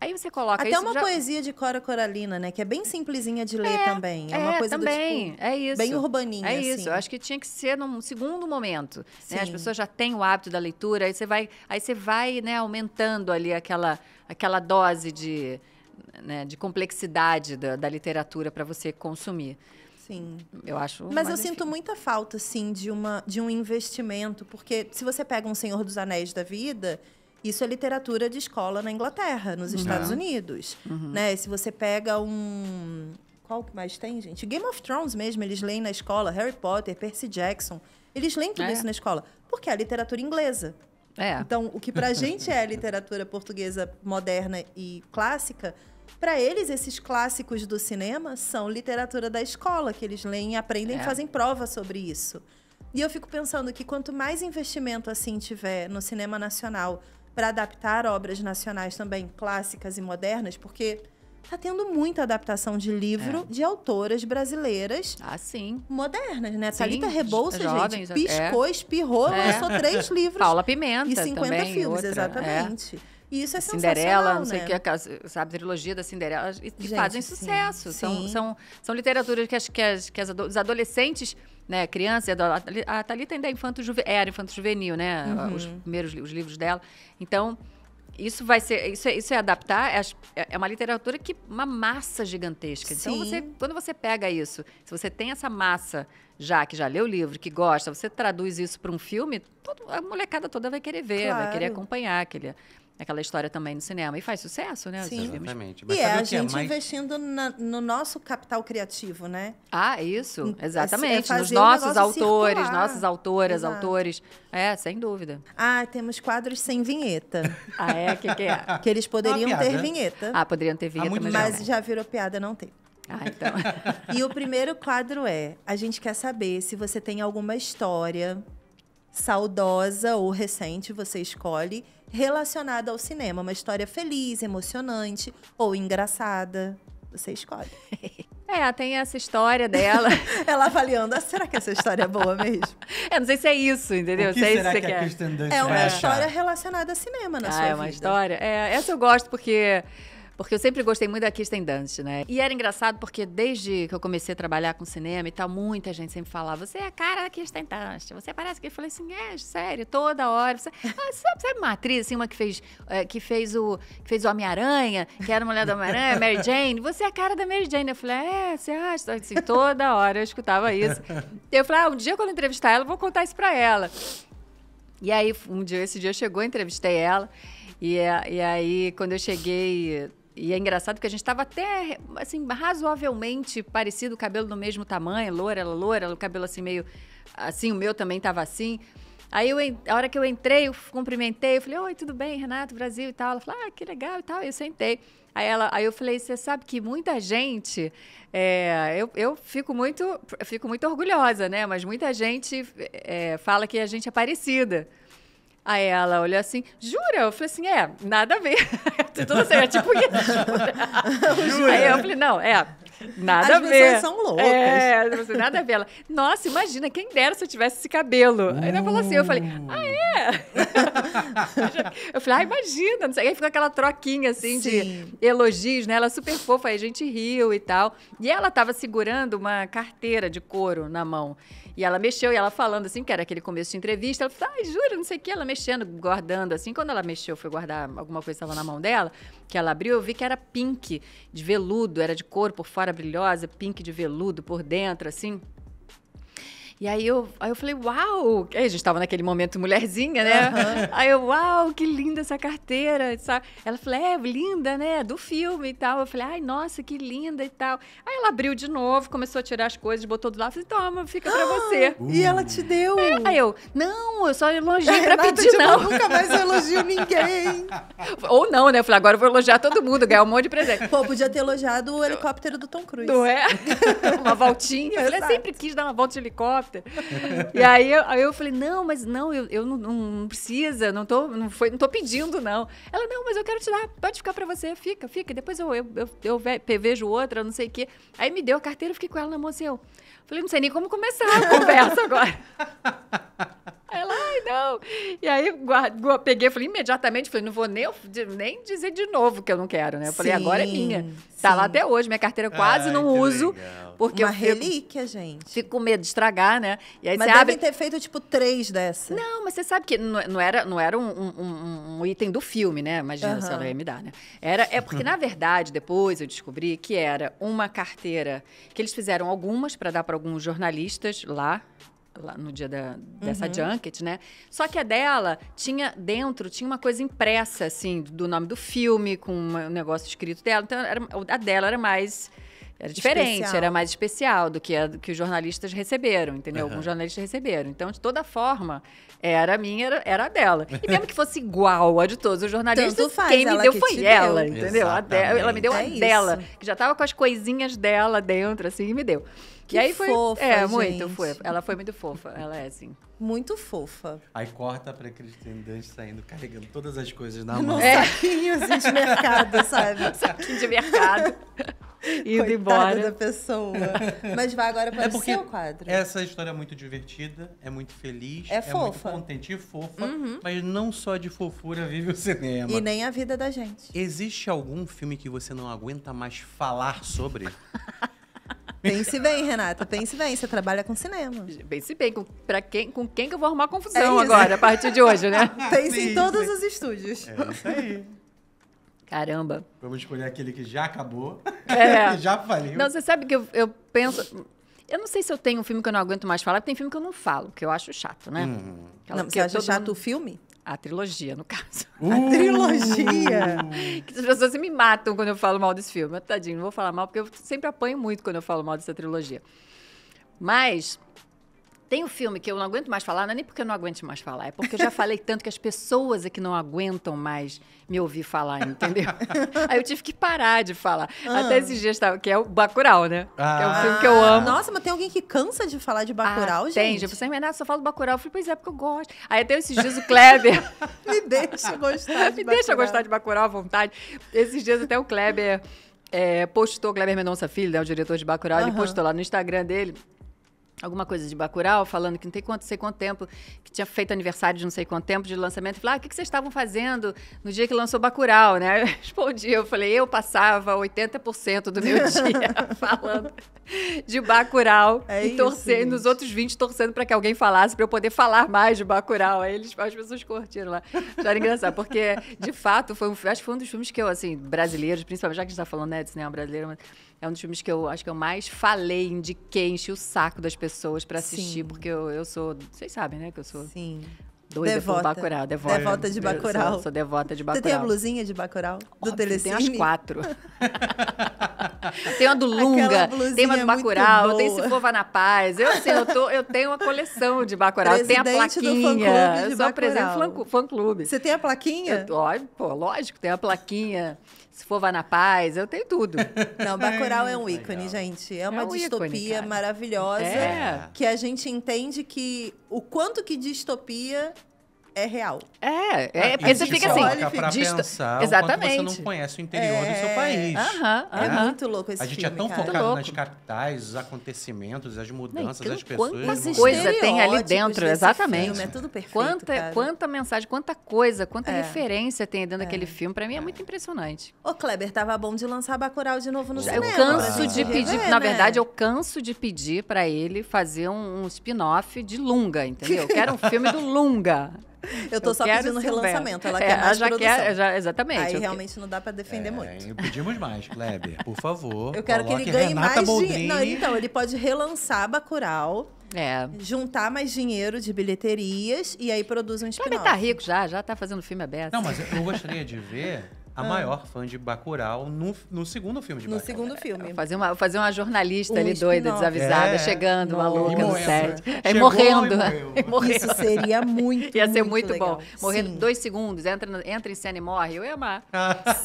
Aí você coloca Até isso, uma já... poesia de Cora Coralina, né? Que é bem simplesinha de ler é, também. É, é, uma coisa também, do tipo, é isso. bem urbaninha. É isso. Assim. Eu acho que tinha que ser num segundo momento. Né? As pessoas já têm o hábito da leitura, aí você vai, aí você vai né, aumentando ali aquela, aquela dose de, né, de complexidade da, da literatura para você consumir. Sim. Eu acho. Mas eu sinto muita falta, sim, de, uma, de um investimento, porque se você pega um Senhor dos Anéis da vida. Isso é literatura de escola na Inglaterra, nos uhum. Estados é. Unidos. Uhum. Né? Se você pega um. Qual que mais tem, gente? Game of Thrones mesmo, eles leem na escola, Harry Potter, Percy Jackson. Eles leem tudo é. isso na escola, porque é a literatura inglesa. É. Então, o que pra gente é literatura portuguesa moderna e clássica, para eles, esses clássicos do cinema são literatura da escola, que eles leem, aprendem e é. fazem prova sobre isso. E eu fico pensando que quanto mais investimento assim tiver no cinema nacional para adaptar obras nacionais também clássicas e modernas, porque tá tendo muita adaptação de livro é. de autoras brasileiras. Ah, Modernas, né? Sim, Thalita Rebouças, gente, é. piscou, é. espirrou, é. lançou três livros. Paula Pimenta E 50 também, filmes, outra. É. exatamente. É. E isso é Cinderela, não sei o né? que, sabe, trilogia da Cinderela, que Gente, fazem sucesso. Sim. São, sim. são, são literaturas que, as, que, as, que as, os adolescentes, né, crianças, a Thalita ainda é infanto juvenil, é, era infanto juvenil, né, uhum. os primeiros os livros dela. Então, isso vai ser isso é, isso é adaptar é, é, é uma literatura que uma massa gigantesca então você quando você pega isso se você tem essa massa já que já leu o livro que gosta você traduz isso para um filme todo, a molecada toda vai querer ver claro. vai querer acompanhar aquele aquela história também no cinema. E faz sucesso, né? Sim, exatamente. Mas e é a gente é mais... investindo na, no nosso capital criativo, né? Ah, isso, é, é exatamente. É Nos nossos autores, circular. nossas autoras, Exato. autores. É, sem dúvida. Ah, temos quadros sem vinheta. ah, é? O que, que é? Que eles poderiam ter vinheta. Ah, poderiam ter vinheta, ah, mas, já, é. já virou piada, não tem. Ah, então. e o primeiro quadro é: a gente quer saber se você tem alguma história saudosa ou recente, você escolhe, relacionada ao cinema. Uma história feliz, emocionante ou engraçada. Você escolhe. É, tem essa história dela. Ela avaliando, ah, será que essa história é boa mesmo? é, não sei se é isso, entendeu? O que sei é será se que, é. a É uma história relacionada a cinema na ah, sua é uma vida. história? É, essa eu gosto porque porque eu sempre gostei muito da Kirsten Dunst, né? E era engraçado porque desde que eu comecei a trabalhar com cinema e tal, muita gente sempre falava: você é a cara da Kirsten Dunst, você parece que. Eu falei assim: é, sério, toda hora. Você... Ah, sabe, sabe uma atriz, assim, uma que fez, eh, que fez o, fez o Homem-Aranha, que era a mulher do Homem-Aranha, Mary Jane? Você é a cara da Mary Jane. Eu falei: é, você acha? Então, assim, toda hora eu escutava isso. Eu falei: ah, um dia quando eu entrevistar ela, eu vou contar isso pra ela. E aí, um dia, esse dia chegou, entrevistei ela. E, eh, e aí, quando eu cheguei e é engraçado porque a gente estava até, assim, razoavelmente parecido, cabelo do mesmo tamanho, loura, ela loura, o cabelo assim meio... Assim, o meu também estava assim. Aí, eu, a hora que eu entrei, eu cumprimentei, eu falei, oi, tudo bem, Renato, Brasil e tal. Ela falou, ah, que legal e tal, eu sentei. Aí, ela, aí eu falei, você sabe que muita gente, é, eu, eu fico, muito, fico muito orgulhosa, né? Mas muita gente é, fala que a gente é parecida. Aí ela olhou assim, jura? Eu falei assim, é, nada a ver. Tudo certo, é tipo Jura? jura? Aí eu falei, não, é, Nada as a ver. As são loucas. É, nada a ver. Ela, Nossa, imagina, quem dera se eu tivesse esse cabelo. Aí ela falou assim, eu falei, ah, é? eu falei, ah, imagina. Não sei. Aí ficou aquela troquinha, assim, Sim. de elogios, né? Ela é super fofa, aí a gente riu e tal. E ela tava segurando uma carteira de couro na mão. E ela mexeu, e ela falando assim, que era aquele começo de entrevista. Ela falou, ah, jura, não sei o que. Ela mexendo, guardando, assim. Quando ela mexeu, foi guardar alguma coisa que estava na mão dela, que ela abriu, eu vi que era pink, de veludo, era de cor por fora brilhosa, pink de veludo por dentro, assim. E aí eu, aí eu falei, uau! Aí a gente estava naquele momento mulherzinha, né? Uhum. Aí eu, uau, que linda essa carteira. Sabe? Ela falou, é, linda, né? Do filme e tal. Eu falei, ai, nossa, que linda e tal. Aí ela abriu de novo, começou a tirar as coisas, botou do lado, falei, toma, fica pra ah, você. Uh. E ela te deu. É, aí eu, não, eu só elogiei é, pra pedir, não. Eu nunca mais elogio ninguém. Ou não, né? Eu falei, agora eu vou elogiar todo mundo, ganhar um monte de presente. Pô, podia ter elogiado o helicóptero do Tom Cruise. Não é? uma voltinha. Eu é, sempre quis dar uma volta de helicóptero software. e aí eu, aí eu falei, não, mas não, eu, eu não, não, precisa, não tô, não, foi, não tô pedindo, não. Ela, não, mas eu quero te dar, pode ficar pra você, fica, fica. Depois eu, eu, eu, eu vejo outra, não sei o quê. Aí me deu a carteira, eu fiquei com ela na mão, assim, eu falei, não sei nem como começar a conversa agora. Aí ela, ai, não. E aí guarda, peguei, falei imediatamente, falei, não vou nem, nem dizer de novo que eu não quero, né? Eu falei, sim, agora é minha. Tá sim. lá até hoje, minha carteira quase ai, não uso. Legal. Porque Uma eu relíquia, gente. Fico com medo de estragar, né? E aí mas devem abre... ter feito, tipo, três dessa. Não, mas você sabe que não, não era, não era um, um, um, item do filme, né? Imagina se ela ia me dar, né? Era, é porque, na verdade, depois eu descobri que era uma carteira que eles fizeram algumas para dar para alguns jornalistas lá lá no dia da, dessa uhum. junket, né? Só que a dela tinha dentro, tinha uma coisa impressa, assim, do nome do filme, com um negócio escrito dela. Então, era, a dela era mais. Era diferente, especial. era mais especial do que, a, que os jornalistas receberam, entendeu? Uhum. Alguns jornalistas receberam. Então, de toda forma, era a minha, era, era a dela. E mesmo que fosse igual a de todos os jornalistas, faz, quem me deu que foi ela, deu. entendeu? ela me deu é a isso. dela, que já tava com as coisinhas dela dentro, assim, e me deu. Que e aí foi, fofa, É, gente. muito, foi. Ela foi muito fofa, ela é assim. Muito fofa. Aí corta pra Cristina Dante saindo, carregando todas as coisas na mão. É. Saquinho de mercado, sabe? Saquinho de mercado. Indo embora. da pessoa. Mas vai agora para é o seu quadro. Essa história é muito divertida, é muito feliz. É, é fofa. É muito contente e fofa. Uhum. Mas não só de fofura vive o cinema. E nem a vida da gente. Existe algum filme que você não aguenta mais falar sobre? Pense bem, Renata. Pense bem. Você trabalha com cinema. Pense bem. Com, pra quem, com quem que eu vou arrumar confusão é agora, a partir de hoje, né? Pense em todos os estúdios. É isso aí. Caramba. Vamos escolher aquele que já acabou. É. que já faliu. Não, você sabe que eu, eu, penso... Eu não sei se eu tenho um filme que eu não aguento mais falar, porque tem filme que eu não falo, que eu acho chato, né? Hum. Não, você é acha chato mundo... o filme? A trilogia, no caso. Uh! A trilogia! que as pessoas me matam quando eu falo mal desse filme. Tadinho, não vou falar mal, porque eu sempre apanho muito quando eu falo mal dessa trilogia. Mas tem um filme que eu não aguento mais falar, não é nem porque eu não aguento mais falar, é porque eu já falei tanto que as pessoas é que não aguentam mais me ouvir falar, entendeu? Aí eu tive que parar de falar. Ah. Até esses dias, que é o Bacurau, né? Ah. Que é um filme que eu ah. amo. Nossa, mas tem alguém que cansa de falar de Bacurau, ah, gente? Tem, tipo, você me só fala do Bacurau. Eu falei, pois é, porque eu gosto. Aí até esses dias o Kleber... me deixa gostar de Me deixa gostar de Bacurau à vontade. Esses dias até o Kleber... É, postou, Kleber Mendonça Filho, né, o diretor de Bacurau, uhum. ele postou lá no Instagram dele alguma coisa de Bacurau, falando que não tem quanto, sei quanto tempo, que tinha feito aniversário de não sei quanto tempo de lançamento. Falei, ah, o que, que vocês estavam fazendo no dia que lançou Bacurau, né? Eu respondi, eu falei, eu passava 80% do meu dia falando de Bacurau é e torcendo, nos outros 20 torcendo para que alguém falasse, para eu poder falar mais de Bacurau. Aí eles, as pessoas curtiram lá. Já engraçado, porque de fato foi um, acho que foi um dos filmes que eu, assim, brasileiros, principalmente, já que a gente está falando né, de cinema brasileiro, mas é um dos filmes que eu acho que eu mais falei, indiquei, enchi o saco das pessoas para assistir, Sim. porque eu, eu sou. Vocês sabem, né? Que eu sou. Sim doida devota. por Bacurau. Devota, devota de Bacurau. Sou, sou, devota de Bacurau. Você tem a blusinha de Bacurau? Óbvio, do Telecine? Tem as quatro. tem uma do Lunga, tem uma do Bacurau, tem Se do Vá Na Paz. Eu, assim, eu, tô, eu tenho uma coleção de Bacurau. Tem a plaquinha. Do fã eu sou presente fã-clube. Você tem a plaquinha? Eu, ó, pô, lógico, tem a plaquinha. Se for Vá na Paz, eu tenho tudo. Não, Bacurau é um ícone, gente. É, é uma é um distopia ícone, maravilhosa é. que a gente entende que o quanto que distopia é real. É, é ah, porque você fica assim. Olha, pra dist... pensar Exatamente. você não conhece o interior é... do seu é. país. Aham, é aham. É muito louco esse A gente é filme, é tão cara. focado nas capitais, os acontecimentos, as mudanças, não, as pessoas. Quantas coisas tem ali dentro, exatamente. Filme, é tudo perfeito. Quanta, quanta mensagem, quanta coisa, quanta é. referência tem dentro daquele filme. Pra mim é, muito impressionante. Ô, Kleber, tava bom de lançar Bacurau de novo no eu cinema. Eu canso de pedir, na né? verdade, eu canso de pedir pra ele fazer um spin-off de Lunga, entendeu? Eu quero um filme do Lunga. Eu tô eu só pedindo relançamento. Ela é, quer mais já produção. Quer, já, exatamente. Aí realmente que... não dá pra defender é, muito. Pedimos mais, Kleber, por favor. Eu quero que ele ganhe Renata mais dinheiro. Então, ele pode relançar Bacurau. É. Juntar mais dinheiro de bilheterias e aí produz um spin-off. Kleber tá rico já, já tá fazendo filme aberto. Não, mas eu gostaria de ver a ah. maior fã de Bacurau no, no segundo filme de no Bacurau. No segundo filme. É, fazer uma, fazer uma jornalista um ali doida, desavisada, é. chegando, uma maluca no é, set. É, morrendo. Isso seria muito, Ia ser muito, muito bom. Morrendo Sim. dois segundos, entra, entra em cena e morre, eu ia amar.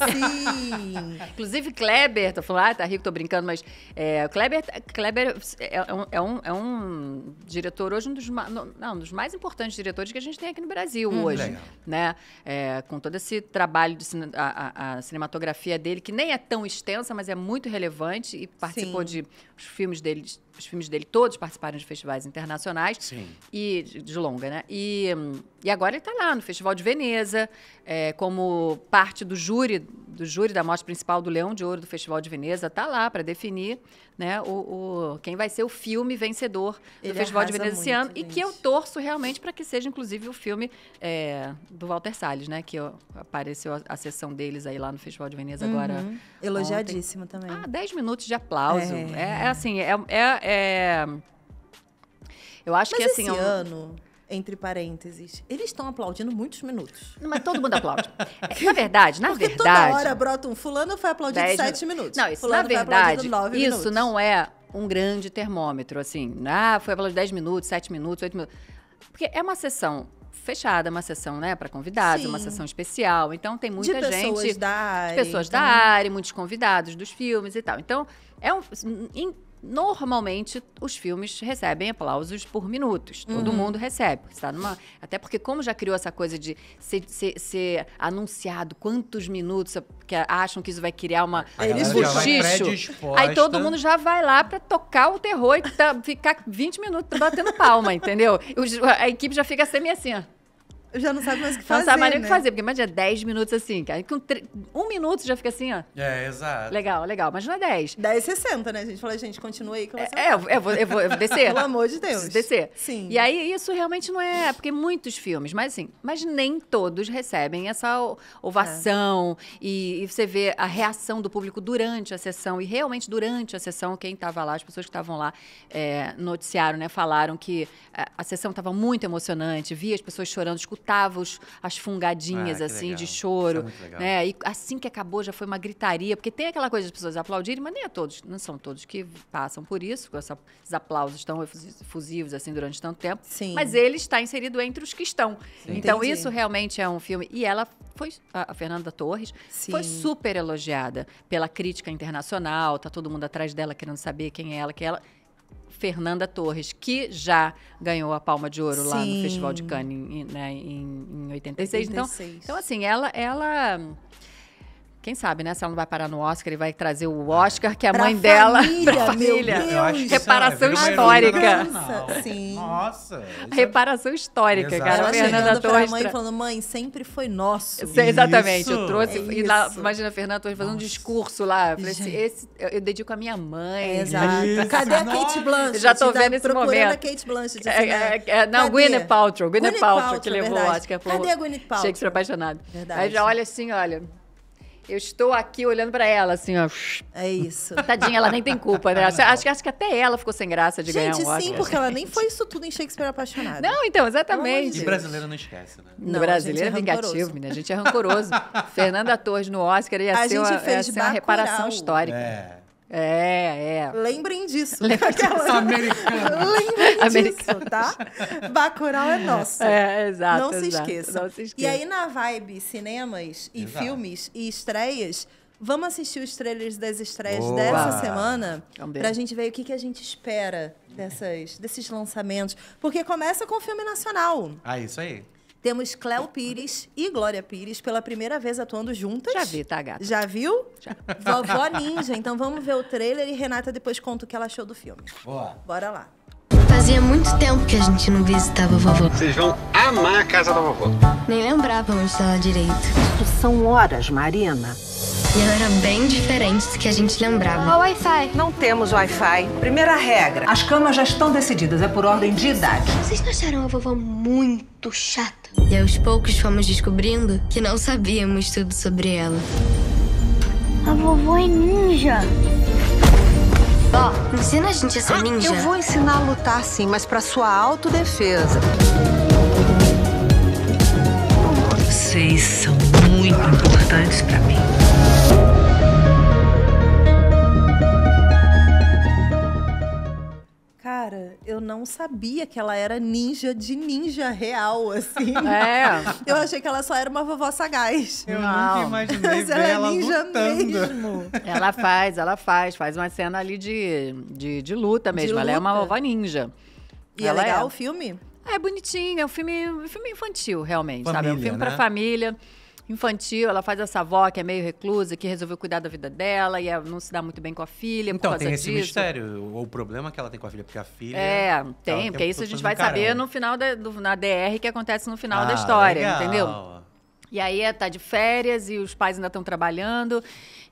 Sim! Ah. Inclusive, Kleber, tô falando, ah, tá rico, tô brincando, mas é, Kleber, Kleber é, é um, é, um, é um diretor hoje, um dos, não, um dos mais importantes diretores que a gente tem aqui no Brasil hum, hoje. Legal. né? É, com todo esse trabalho de a, cinematografia dele, que nem é tão extensa, mas é muito relevante e participou Sim. de os filmes dele os filmes dele todos participaram de festivais internacionais. Sim. E de longa, né? E, e agora ele está lá no Festival de Veneza, é, como parte do júri, do júri da mostra principal do Leão de Ouro do Festival de Veneza, está lá para definir né, o, o, quem vai ser o filme vencedor ele do Festival de Veneza muito, esse ano. Gente. E que eu torço realmente para que seja, inclusive, o filme é, do Walter Salles, né? Que ó, apareceu a, a, sessão deles aí lá no Festival de Veneza uhum. agora. Elogiadíssimo ontem. também. Ah, 10 minutos de aplauso. É, é, é assim, é, é, é é... Eu acho Mas que assim. Esse ano, entre parênteses, eles estão aplaudindo muitos minutos. Mas todo mundo aplaude. É, na verdade, na Porque verdade. Toda hora brota um fulano foi aplaudido sete minutos. Não, isso fulano na verdade. Isso minutos. não é um grande termômetro, assim. Né? Ah, foi aplaudido dez minutos, sete minutos, oito minutos. Porque é uma sessão fechada, uma sessão, né, para convidados, Sim. uma sessão especial. Então tem muita de gente, pessoas da área, pessoas então... da área, muitos convidados dos filmes e tal. Então, é um em, Normalmente, os filmes recebem aplausos por minutos. Todo uhum. mundo recebe. Está numa... Até porque, como já criou essa coisa de ser, ser, ser anunciado quantos minutos, que acham que isso vai criar uma Eles Aí todo mundo já vai lá para tocar o terror e tá, ficar 20 minutos batendo palma, entendeu? a equipe já fica semi assim, ó já não sabe mais o que fazer. Não sabe mais nem o que né? fazer, porque imagina 10 minutos assim, cara. Com tre... um minuto já fica assim, ó. É, exato. Legal, legal. Imagina 10. 10 você né? A gente fala, gente, continua aí que eu vou é, é, eu, vou, eu, vou, eu vou descer. Pelo amor de Deus. Descer. Sim. E aí, isso realmente não é, é. Porque muitos filmes, mas assim, mas nem todos recebem essa ovação. É. E, e, você vê a reação do público durante a sessão. E realmente, durante a sessão, quem estava lá, as pessoas que estavam lá é, noticiaram, né? Falaram que a, é, a sessão estava muito emocionante, via as pessoas chorando, escutando escutava os, as fungadinhas, ah, assim, legal. de choro. É né? E assim que acabou, já foi uma gritaria, porque tem aquela coisa das pessoas aplaudirem, mas nem é todos, não são todos que passam por isso, essa, esses aplausos tão efusivos, assim, durante tanto tempo. Sim. Mas ele está inserido entre os que estão. Sim. Então, Entendi. isso realmente é um filme. E ela foi, a Fernanda Torres, Sim. foi super elogiada pela crítica internacional, tá todo mundo atrás dela querendo saber quem é ela, quem é ela. Fernanda Torres, que já ganhou a Palma de Ouro Sim. lá no Festival de Cannes em, né, em, em 86. 86. Então, então, assim, ela, ela quem sabe, né? Se ela não vai parar no Oscar e vai trazer o Oscar que é a mãe família, dela pra família. Deus, Reparação é isso, histórica. Nossa, sim. Reparação histórica, cara. Ela Fernanda Torres. A mãe tra... falando, mãe, sempre foi nosso. Isso. Exatamente. Eu trouxe. É e lá, imagina a Fernanda Torres fazendo um discurso lá. Falei, assim, esse, esse, eu dedico a minha mãe. É, exato. Isso. Cadê a Kate Blanchett? Já tô vendo esse momento. A Kate Blanchett. É, assim, né? é, é, não, Cadê? Gwyneth Paltrow. Gwyneth, Paltrow, Paltrow que levou o Oscar. Cadê a Gwyneth Paltrow? Shakespeare apaixonado. Verdade. Aí já olha assim, olha. Eu estou aqui olhando para ela, assim, ó. É isso. Tadinha, ela nem tem culpa, né? Acho, acho, acho que até ela ficou sem graça de gente, ganhar um Oscar. Sim, porque ela nem foi isso tudo em Shakespeare apaixonada. Não, então, exatamente. E brasileiro não esquece, né? Não, no é brasileiro é vingativo, menina. A gente é rancoroso. Fernanda Torres no Oscar ia a ser, gente uma, fez ia ser uma reparação histórica. É. É, é. Lembrem disso. Lembrem disso. Americana. Lembrem disso, tá? Bacurau é nosso. É, exato. Não, Se esqueçam. esqueça. E aí, na vibe cinemas e exato. filmes e estreias, vamos assistir os trailers das estreias Boa. dessa semana para a gente ver o que, que a gente espera dessas, desses lançamentos. Porque começa com o filme nacional. Ah, isso aí. Temos Cléo Pires e Glória Pires pela primeira vez atuando juntas. Já vi, tá, gata? Já viu? Já. Vovó Ninja. Então vamos ver o trailer e Renata depois conta o que ela achou do filme. Boa. Bora lá. Fazia muito tempo que a gente não visitava a vovó. Vocês vão amar a casa da vovó. Nem onde estava direito. Isso são horas, Marina. E ela era bem diferente do que a gente lembrava. O Wi-Fi. Não temos Wi-Fi. Primeira regra: as camas já estão decididas, é por ordem de idade. Vocês não acharam a vovó muito chata? E aos poucos fomos descobrindo que não sabíamos tudo sobre ela. A vovó é ninja. Ó, oh, ensina a gente a ser ah, ninja. Eu vou ensinar a lutar sim, mas pra sua autodefesa. Vocês são muito importantes para mim. eu não sabia que ela era ninja de ninja real, assim. É. Eu achei que ela só era uma vovó sagaz. Eu não. nunca imaginei Mas ela, ela é ninja lutando. mesmo. Ela faz, ela faz. Faz uma cena ali de, de, de luta mesmo. De luta. Ela é uma vovó ninja. E é ela é legal é. o filme? É bonitinho, é um filme, um filme infantil, realmente, família, sabe? É um filme né? pra família infantil, ela faz essa avó que é meio reclusa, que resolveu cuidar da vida dela e é, não se dá muito bem com a filha. Então, tem esse disso. mistério, ou o problema é que ela tem com a filha, porque a filha. É, é tem, porque isso a gente vai caramba. saber no final da, do, na DR que acontece no final ah, da história, legal. entendeu? E aí tá de férias e os pais ainda estão trabalhando.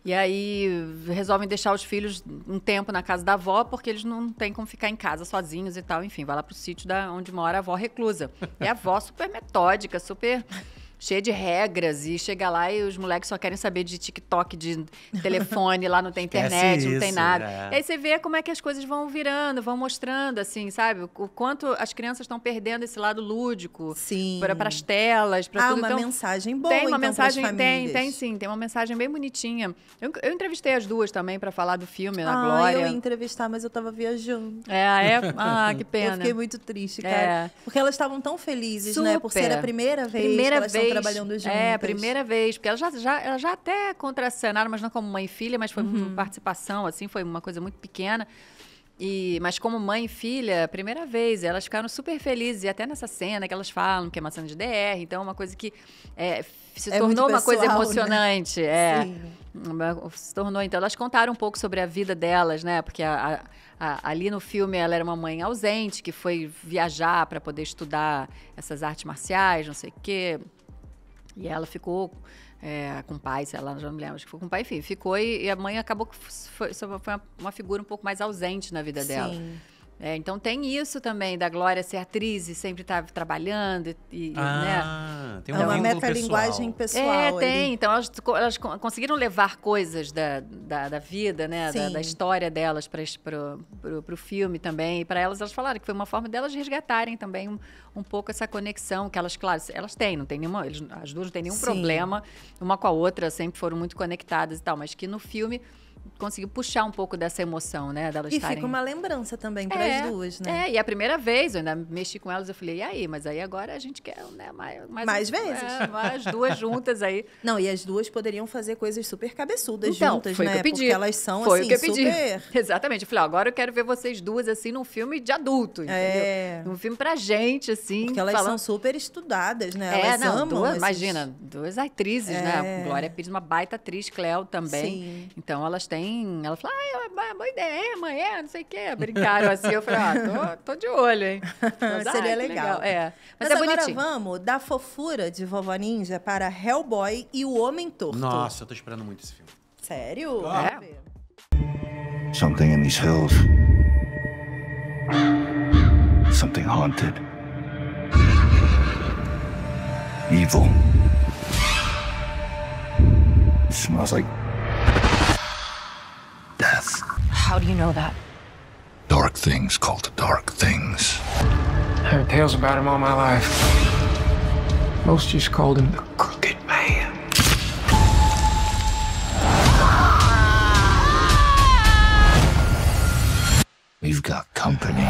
E aí resolvem deixar os filhos um tempo na casa da avó, porque eles não têm como ficar em casa sozinhos e tal. Enfim, vai lá pro sítio da onde mora a avó reclusa. E a avó super metódica, super cheia de regras e chega lá e os moleques só querem saber de TikTok, de telefone, lá não tem internet, isso, não tem nada. É. E aí você vê como é que as coisas vão virando, vão mostrando, assim, sabe? O quanto as crianças estão perdendo esse lado lúdico. Sim. Para as telas, para ah, tudo. uma então, mensagem boa, Tem uma então, mensagem, tem, tem sim, tem uma mensagem bem bonitinha. Eu, eu entrevistei as duas também para falar do filme, na ah, Glória. eu ia entrevistar, mas eu tava viajando. É, ah, é? Ah, que pena. Eu fiquei muito triste, cara. É. Porque elas estavam tão felizes, Super. né? Por ser a primeira vez primeira que elas vez vez. trabalhando é, juntas. É, a primeira vez. Porque elas já, já, ela já até contracenaram, mas não como mãe e filha, mas foi uhum. participação, assim, foi uma coisa muito pequena. E, mas como mãe e filha, primeira vez, elas ficaram super felizes. E até nessa cena que elas falam, que é uma cena de DR, então é uma coisa que é, se é tornou pessoal, uma coisa né? emocionante. Né? É. Sim. Se tornou, então, elas contaram um pouco sobre a vida delas, né? Porque a, a, a, ali no filme ela era uma mãe ausente, que foi viajar para poder estudar essas artes marciais, não sei o quê e ela ficou é, com pai, sei lá, já não me lembro, acho que foi com pai Enfim, Ficou e, e a mãe acabou que foi, foi uma, uma, figura um pouco mais ausente na vida Sim. dela. Sim. É, então tem isso também da Glória ser atriz e sempre estar tá trabalhando e, ah, né? Tem um é uma metalinguagem pessoal. pessoal. É, tem. Ali. Então elas, elas, conseguiram levar coisas da, da, da vida, né? Da, da, história delas para o filme também. E para elas, elas falaram que foi uma forma delas resgatarem também um, um, pouco essa conexão que elas, claro, elas têm, não tem nenhuma. Eles, as duas não têm nenhum Sim. problema uma com a outra, sempre foram muito conectadas e tal, mas que no filme conseguiu puxar um pouco dessa emoção, né? Delas e fica uma lembrança também para é, as duas, né? É, e a primeira vez, eu ainda mexi com elas, eu falei, e aí? Mas aí agora a gente quer, né? Mais, mais, mais um, vezes. É, mais duas juntas aí. Não, e as duas poderiam fazer coisas super cabeçudas então, juntas, foi né? Que eu pedi. Porque elas são, foi assim, que eu pedi. super... Exatamente. Eu falei, ó, agora eu quero ver vocês duas, assim, num filme de adulto, entendeu? É. Um filme pra gente, assim. Porque elas falando... são super estudadas, né? É, elas não, duas, esses... imagina, duas atrizes, né? é. né? Glória Pires, uma baita atriz, Cléo também. Sim. Então elas têm tem. Ela falou, ah, é, é boa ideia, é, mãe, é, não sei o quê. Brincaram assim. Eu falei, ah, tô, tô de olho, hein? Mas, ah, Seria legal. legal. É. Mas, Mas é agora bonitinho. vamos da fofura de Vovó Ninja para Hellboy e o Homem Torto. Nossa, eu tô esperando muito esse filme. Sério? Ah. É. Something in these hills. Something haunted. Evil. It smells like How do you know that? Dark things called dark things. I heard tales about him all my life. Most just called him the Crooked Man. We've got company.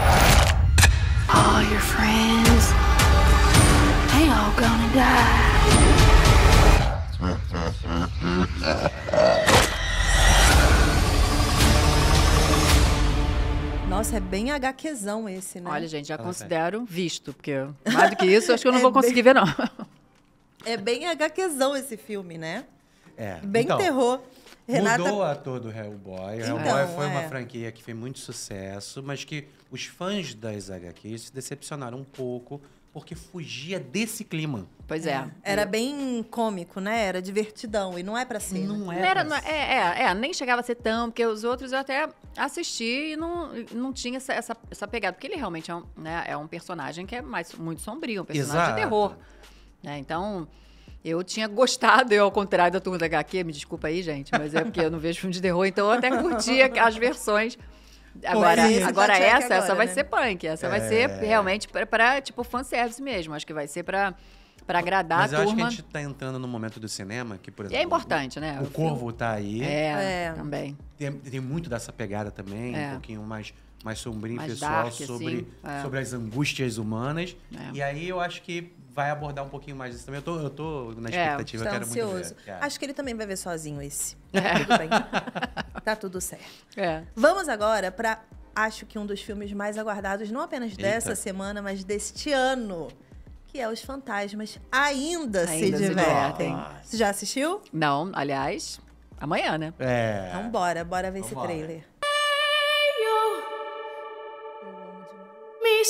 All your friends, they all gonna die. Nossa, é bem HQzão esse, né? Olha, gente, já considero visto, porque mais do que isso, acho que eu não é vou conseguir bem... ver, não. É bem HQzão esse filme, né? É. Bem então, terror. Renata... Mudou o ator do Hellboy. Então, Hellboy foi é. uma franquia que fez muito sucesso, mas que os fãs das HQs se decepcionaram um pouco porque fugia desse clima. Pois é. é. Era bem cômico, né? Era divertidão. E não é pra ser. Né? Não, é não era. Não é, era é, é, é, nem chegava a ser tão, porque os outros eu até assisti e não, não tinha essa, essa, essa pegada. Porque ele realmente é um, né, é um personagem que é mais, muito sombrio, um personagem Exato. de terror. Né? Então. Eu tinha gostado, eu ao contrário da turma da HQ, me desculpa aí, gente, mas é porque eu não vejo filme de terror, então eu até curtia as versões. Agora, Pô, agora essa, agora, essa vai né? ser punk, essa é... vai ser realmente para tipo fanservice mesmo, acho que vai ser para para agradar Mas a turma. Mas eu acho que a gente tá entrando no momento do cinema, que, por exemplo... E é importante, o, né? O, o Corvo tá aí. É, é. também. Tem, tem, muito dessa pegada também, é. um pouquinho mais, mais sombrio, mais pessoal, dark, assim, sobre, assim. sobre as angústias humanas. É. E aí eu acho que vai abordar um pouquinho mais isso também. Eu tô, eu tô na é. expectativa, é, eu quero ansioso. muito ver. É. Acho que ele também vai ver sozinho esse. É. Tudo bem. tá tudo certo. É. Vamos agora para acho que um dos filmes mais aguardados, não apenas Eita. dessa semana, mas deste ano é Os Fantasmas Ainda, Ainda se, se Divertem. Nossa. Você já assistiu? Não, aliás, amanhã, né? É. Então bora, bora ver esse trailer. Me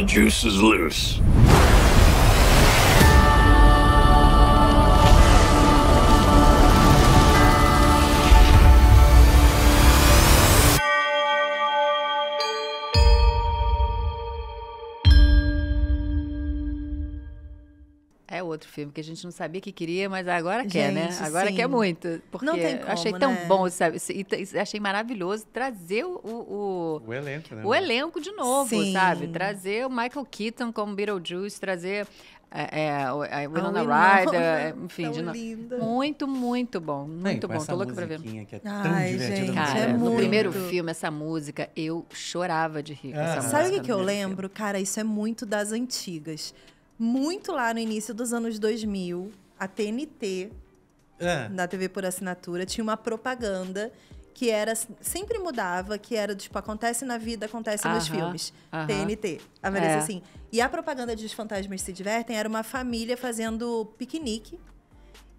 the juice is loose. outro filme que a gente não sabia que queria, mas agora gente, quer, né? Agora sim. quer muito. Porque não tem como, achei tão né? bom, sabe? E achei maravilhoso trazer o, o, o elenco, né? O elenco de novo, sim. sabe? Trazer o Michael Keaton como Beetlejuice, trazer é, é, é ah, Winona Ryder, é, enfim, de novo. Muito, muito bom. Muito bom. Tô louca pra ver. Que é tão Ai, gente, é cara, é no muito. primeiro filme, essa música, eu chorava de rir. Ah. Sabe o que, que eu lembro? Filme. Cara, isso é muito das antigas muito lá no início dos anos 2000, a TNT, é. na TV por assinatura, tinha uma propaganda que era sempre mudava, que era tipo acontece na vida, acontece aham, nos filmes. Aham. TNT. Aparecia é, é. assim. E a propaganda de Os Fantasmas Se Divertem era uma família fazendo piquenique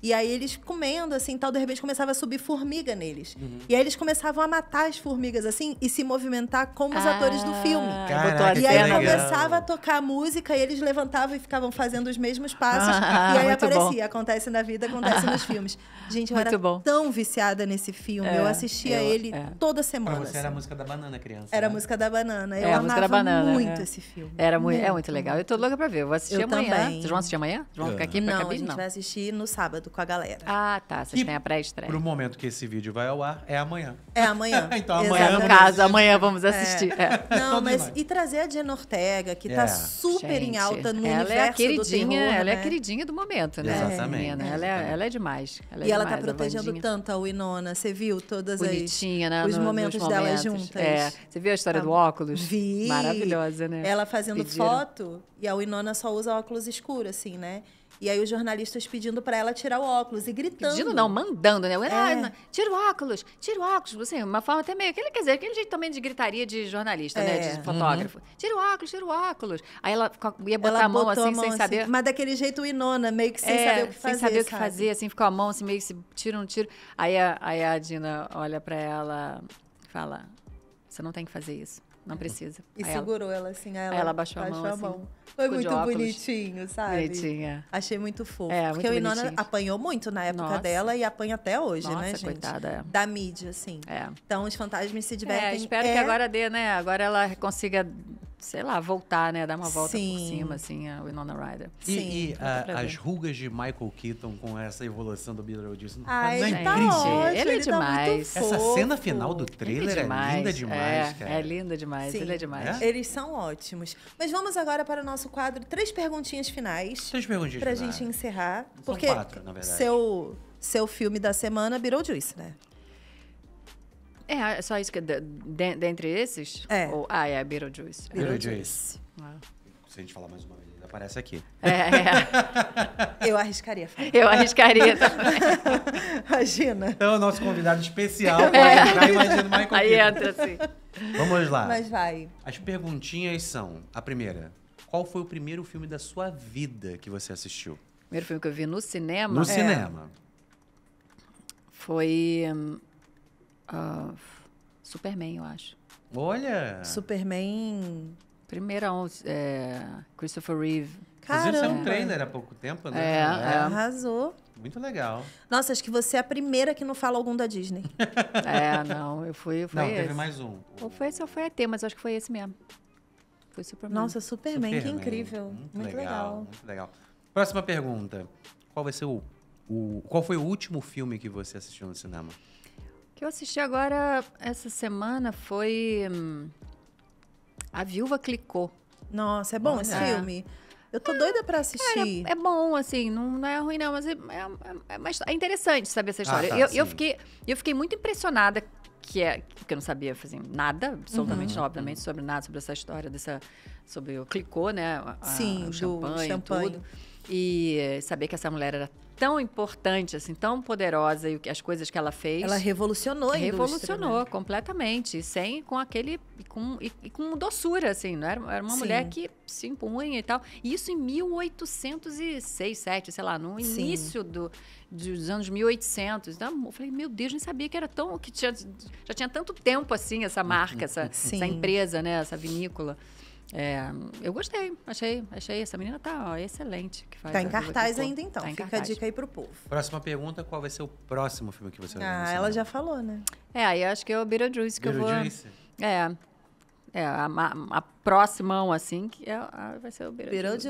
e aí eles comendo, assim, tal, de repente começava a subir formiga neles. Uhum. E aí eles começavam a matar as formigas, assim, e se movimentar como os ah, atores do filme. Ah, Caraca, e aí começava a tocar a música e eles levantavam e ficavam fazendo os mesmos passos. Ah, e aí aparecia, bom. acontece na vida, acontece nos filmes. Gente, eu muito era bom. tão viciada nesse filme. É, eu assistia eu, ele é. toda semana. Pra você assim. era a assim. música da banana, criança. Era né? a música da banana. Eu é, amava banana, é. muito esse filme. Era é muito, muito, É muito legal. Eu tô louca pra ver. Eu vou assistir eu amanhã. Também. Vocês vão assistir amanhã? Vocês vão ficar aqui Não, a gente Não. vai assistir no sábado com a galera. Ah, tá. Vocês e têm a pré-estreia. Pro momento que esse vídeo vai ao ar, é amanhã. É amanhã. então amanhã. No caso, amanhã vamos é. assistir. É. É. Não, mas e trazer a Diana Ortega, que está é. super Gente, em alta no ela universo é a queridinha, terror, né? Ela né? é a queridinha do momento, né? Exatamente. Ela, é ela é, demais. Ela é e tá demais, ela está protegendo a tanto a Winona. Você viu todas Bonitinha, as, né? os momentos, momentos dela juntas. É. Você viu a história ah, do óculos? Vi. Maravilhosa, né? Ela fazendo Pediram. foto e a Winona só usa óculos escuros, assim, né? E aí os jornalistas pedindo para ela tirar o óculos e gritando. Pedindo não, mandando, né? Eu, é. Ah, tira o óculos, tira o óculos. Assim, uma forma até meio, quer dizer, aquele jeito também de gritaria de jornalista, né? é. né? De uhum. fotógrafo. Uhum. Tira o óculos, tira o óculos. Aí ela ia botar ela a mão assim, a mão sem assim, saber. Mas daquele jeito inona, meio que sem é, saber o que fazer. Sem saber o que fazer, assim, ficou a mão assim, meio que se tira um tiro. Aí a, aí a Dina olha para ela e fala: você não tem que fazer isso. Não uhum. precisa. E aí segurou ela, assim, ela assim. Ela, ela baixou, a mão. A mão. Assim, Foi muito bonitinho, sabe? Bonitinha. É. Achei muito fofo. É, porque o Inona apanhou muito na época Nossa. dela e apanha até hoje, né, Nossa, né, gente? Coitada, é. Da mídia, assim. É. Então os fantasmas se é, divertem. É, espero que é. agora dê, né? Agora ela consiga sei lá, voltar, né? Dar uma volta Sim. por cima, assim, a Winona Ryder. E, Sim, e ah, a, as rugas de Michael Keaton com essa evolução do Beetlejuice. Ah, não é tá Ótimo, ele é tá demais. Tá essa cena final do é trailer é, é linda demais, é, cara. É linda demais, Sim. ele é demais. É? Eles são ótimos. Mas vamos agora para o nosso quadro, três perguntinhas finais. Três perguntinhas pra finais. gente encerrar. São porque quatro, na verdade. Seu, seu filme da semana, Beetlejuice, né? É, é, só isso que. É de, de, dentre esses? É. Ou, ah, é, Beetlejuice. Beetlejuice. Ah. Se a gente falar mais uma vez, ele aparece aqui. É, é. Eu arriscaria falar. Eu arriscaria também. Imagina. Então, o nosso convidado especial é. ficar imaginando Aí entra, assim. Vamos lá. Mas vai. As perguntinhas são: a primeira, qual foi o primeiro filme da sua vida que você assistiu? Primeiro filme que eu vi no cinema? No é. cinema. Foi. Hum, Uh, Superman, eu acho. Olha! Superman. Primeira, é, Christopher Reeve. Caramba. você era um trainer há pouco tempo, né? É, é, é. Arrasou. Muito legal. Nossa, acho que você é a primeira que não fala algum da Disney. é, não, eu fui. fui. não, esse. teve mais um. Ou foi esse ou foi até, mas acho que foi esse mesmo. Foi Superman. Nossa, Superman, Superman. que incrível. Muito, muito legal, legal, Muito legal. Próxima pergunta. Qual vai ser o, o. Qual foi o último filme que você assistiu no cinema? que eu assisti agora essa semana foi hum, A Viúva Clicou. Nossa, é bom esse filme. Eu tô é, doida pra assistir. Cara, é bom, assim, não, não é ruim, não, mas é, é, é, é interessante saber essa ah, história. Ah, tá, eu, eu, fiquei, eu fiquei muito impressionada, que é, porque eu não sabia assim, nada, absolutamente uhum. não, obviamente, uhum. sobre nada, sobre essa história, dessa, sobre o clicô, né? A, Sim, a, o champanhe, champanhe, tudo. E saber que essa mulher era tão importante, assim, tão poderosa e as coisas que ela fez. Ela revolucionou a Revolucionou né? completamente, e sem com aquele com, e, e com doçura assim, não era, era uma Sim. mulher que se impunha e tal. E isso em 1806, 7, sei lá, no início do, dos anos 1800. Então, eu falei, meu Deus, nem sabia que era tão que tinha, já tinha tanto tempo assim essa marca, essa, essa empresa, né, essa vinícola. É, eu gostei, achei, achei. Essa menina tá ó, excelente. Que faz tá em cartaz ainda, então. Tá Fica cartaz. a dica aí pro povo. Próxima pergunta: qual vai ser o próximo filme que você vai Ah, ela já falou, né? É, aí acho que é o Beetlejuice que Beetlejuice. eu vou. É. É, a, a, a próximão, assim, que é, ah, vai ser o Beirão, Beirão de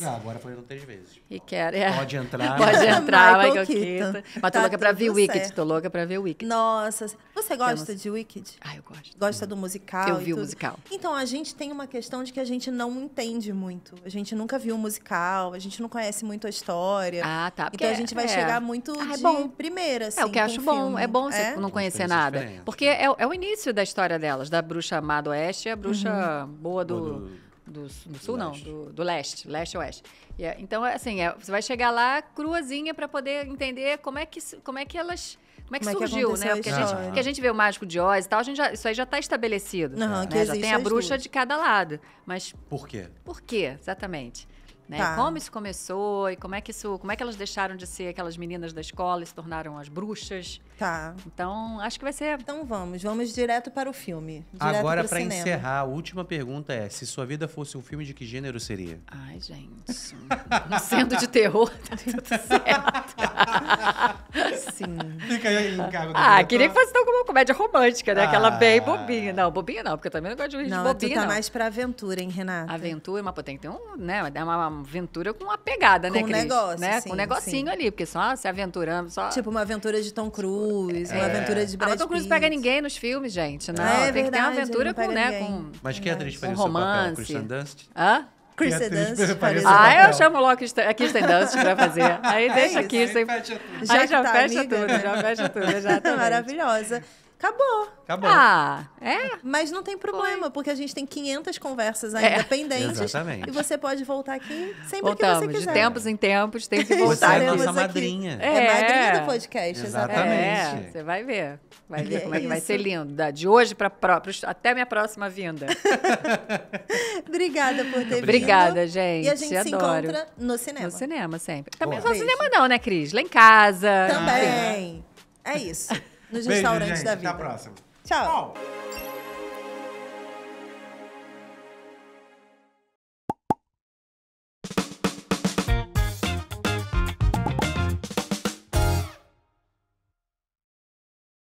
Não, agora foi três vezes. E quer é. Pode entrar. Pode entrar, Michael Keaton. Keaton. Mas tô tá louca pra ver Wicked, tô louca pra ver Wicked. Nossa, você gosta Temos... de Wicked? Ah, eu gosto. Gosta do musical? Eu vi o musical. Então, a gente tem uma questão de que a gente não entende muito. A gente nunca viu o musical, a gente não conhece muito a história. Ah, tá. Porque então, a gente vai é, é. chegar muito ah, é de primeira, assim, É o assim, que eu acho bom, filme. é bom você é. não conhecer nada. Porque né? é, é, o início da história delas, da bruxa amada oeste e a bruxa uhum Lagoa do, do, do, do Sul, não, do, do Leste, Leste-Oeste. Yeah. É, então, assim, é, você vai chegar lá cruazinha para poder entender como é que, como é que elas... Como é que, como surgiu, é que né? Porque a, gente, porque a, gente, vê o Mágico de Oz e tal, a gente já, isso aí já está estabelecido. não né? que já tem a bruxa duas. de cada lado. Mas. Por quê? Por quê, exatamente? Né? Tá. Como isso começou e como é que isso, como é que elas deixaram de ser aquelas meninas da escola e se tornaram as bruxas? Tá. Então, acho que vai ser. Então vamos, vamos direto para o filme. Agora, para encerrar, a última pergunta é: se sua vida fosse um filme, de que gênero seria? Ai, gente. Sendo de terror, tá tudo certo. Sim. Fica aí encargo né? Ah, queria que fosse tão como uma comédia romântica, né? Aquela ah. bem bobinha. Não, bobinha não, porque eu também não gosto de não, de bobinha. Tu tá não. mais pra aventura, hein, Renata? Aventura, mas pô, tem que ter um, né? É uma aventura com uma pegada, né, com né, Cris? Um negócio, né? Sim, com um negocinho sim. ali, porque só se aventurando, só. Tipo uma aventura de Tom Cruise. Cruise, uma é. aventura de ah, Brad Pitt. Ah, Tom Cruise pega ninguém nos filmes, gente. Não, é, tem verdade, que ter uma aventura com, né, com... Mas quem atriz faria o seu papel? Christian Dunst? Hã? Kirsten Dunst. Ah, eu chamo logo a Kirsten é Dunst pra fazer. Aí é deixa é isso, a Já, aí já tá fecha amiga. tudo, já fecha tudo, exatamente. Maravilhosa. Acabou. Acabou. Ah, é? Mas não tem problema, Foi. porque a gente tem 500 conversas ainda é. pendentes. Exatamente. E você pode voltar aqui sempre Voltamos, que você quiser. de tempos em tempos, tem que voltar. Você é a nossa madrinha. É, é madrinha do podcast, exatamente. É, você vai ver. Vai ver como é que vai é ser linda. De hoje para até minha próxima vinda. Obrigada por ter vindo. Obrigada, gente. E a gente se encontra no cinema. No cinema, sempre. Também Boa. no é cinema não, né, Cris? Lá em casa. Também. É isso nos Beijo, restaurantes gente. da vida. Até a próxima. Tchau. Tchau.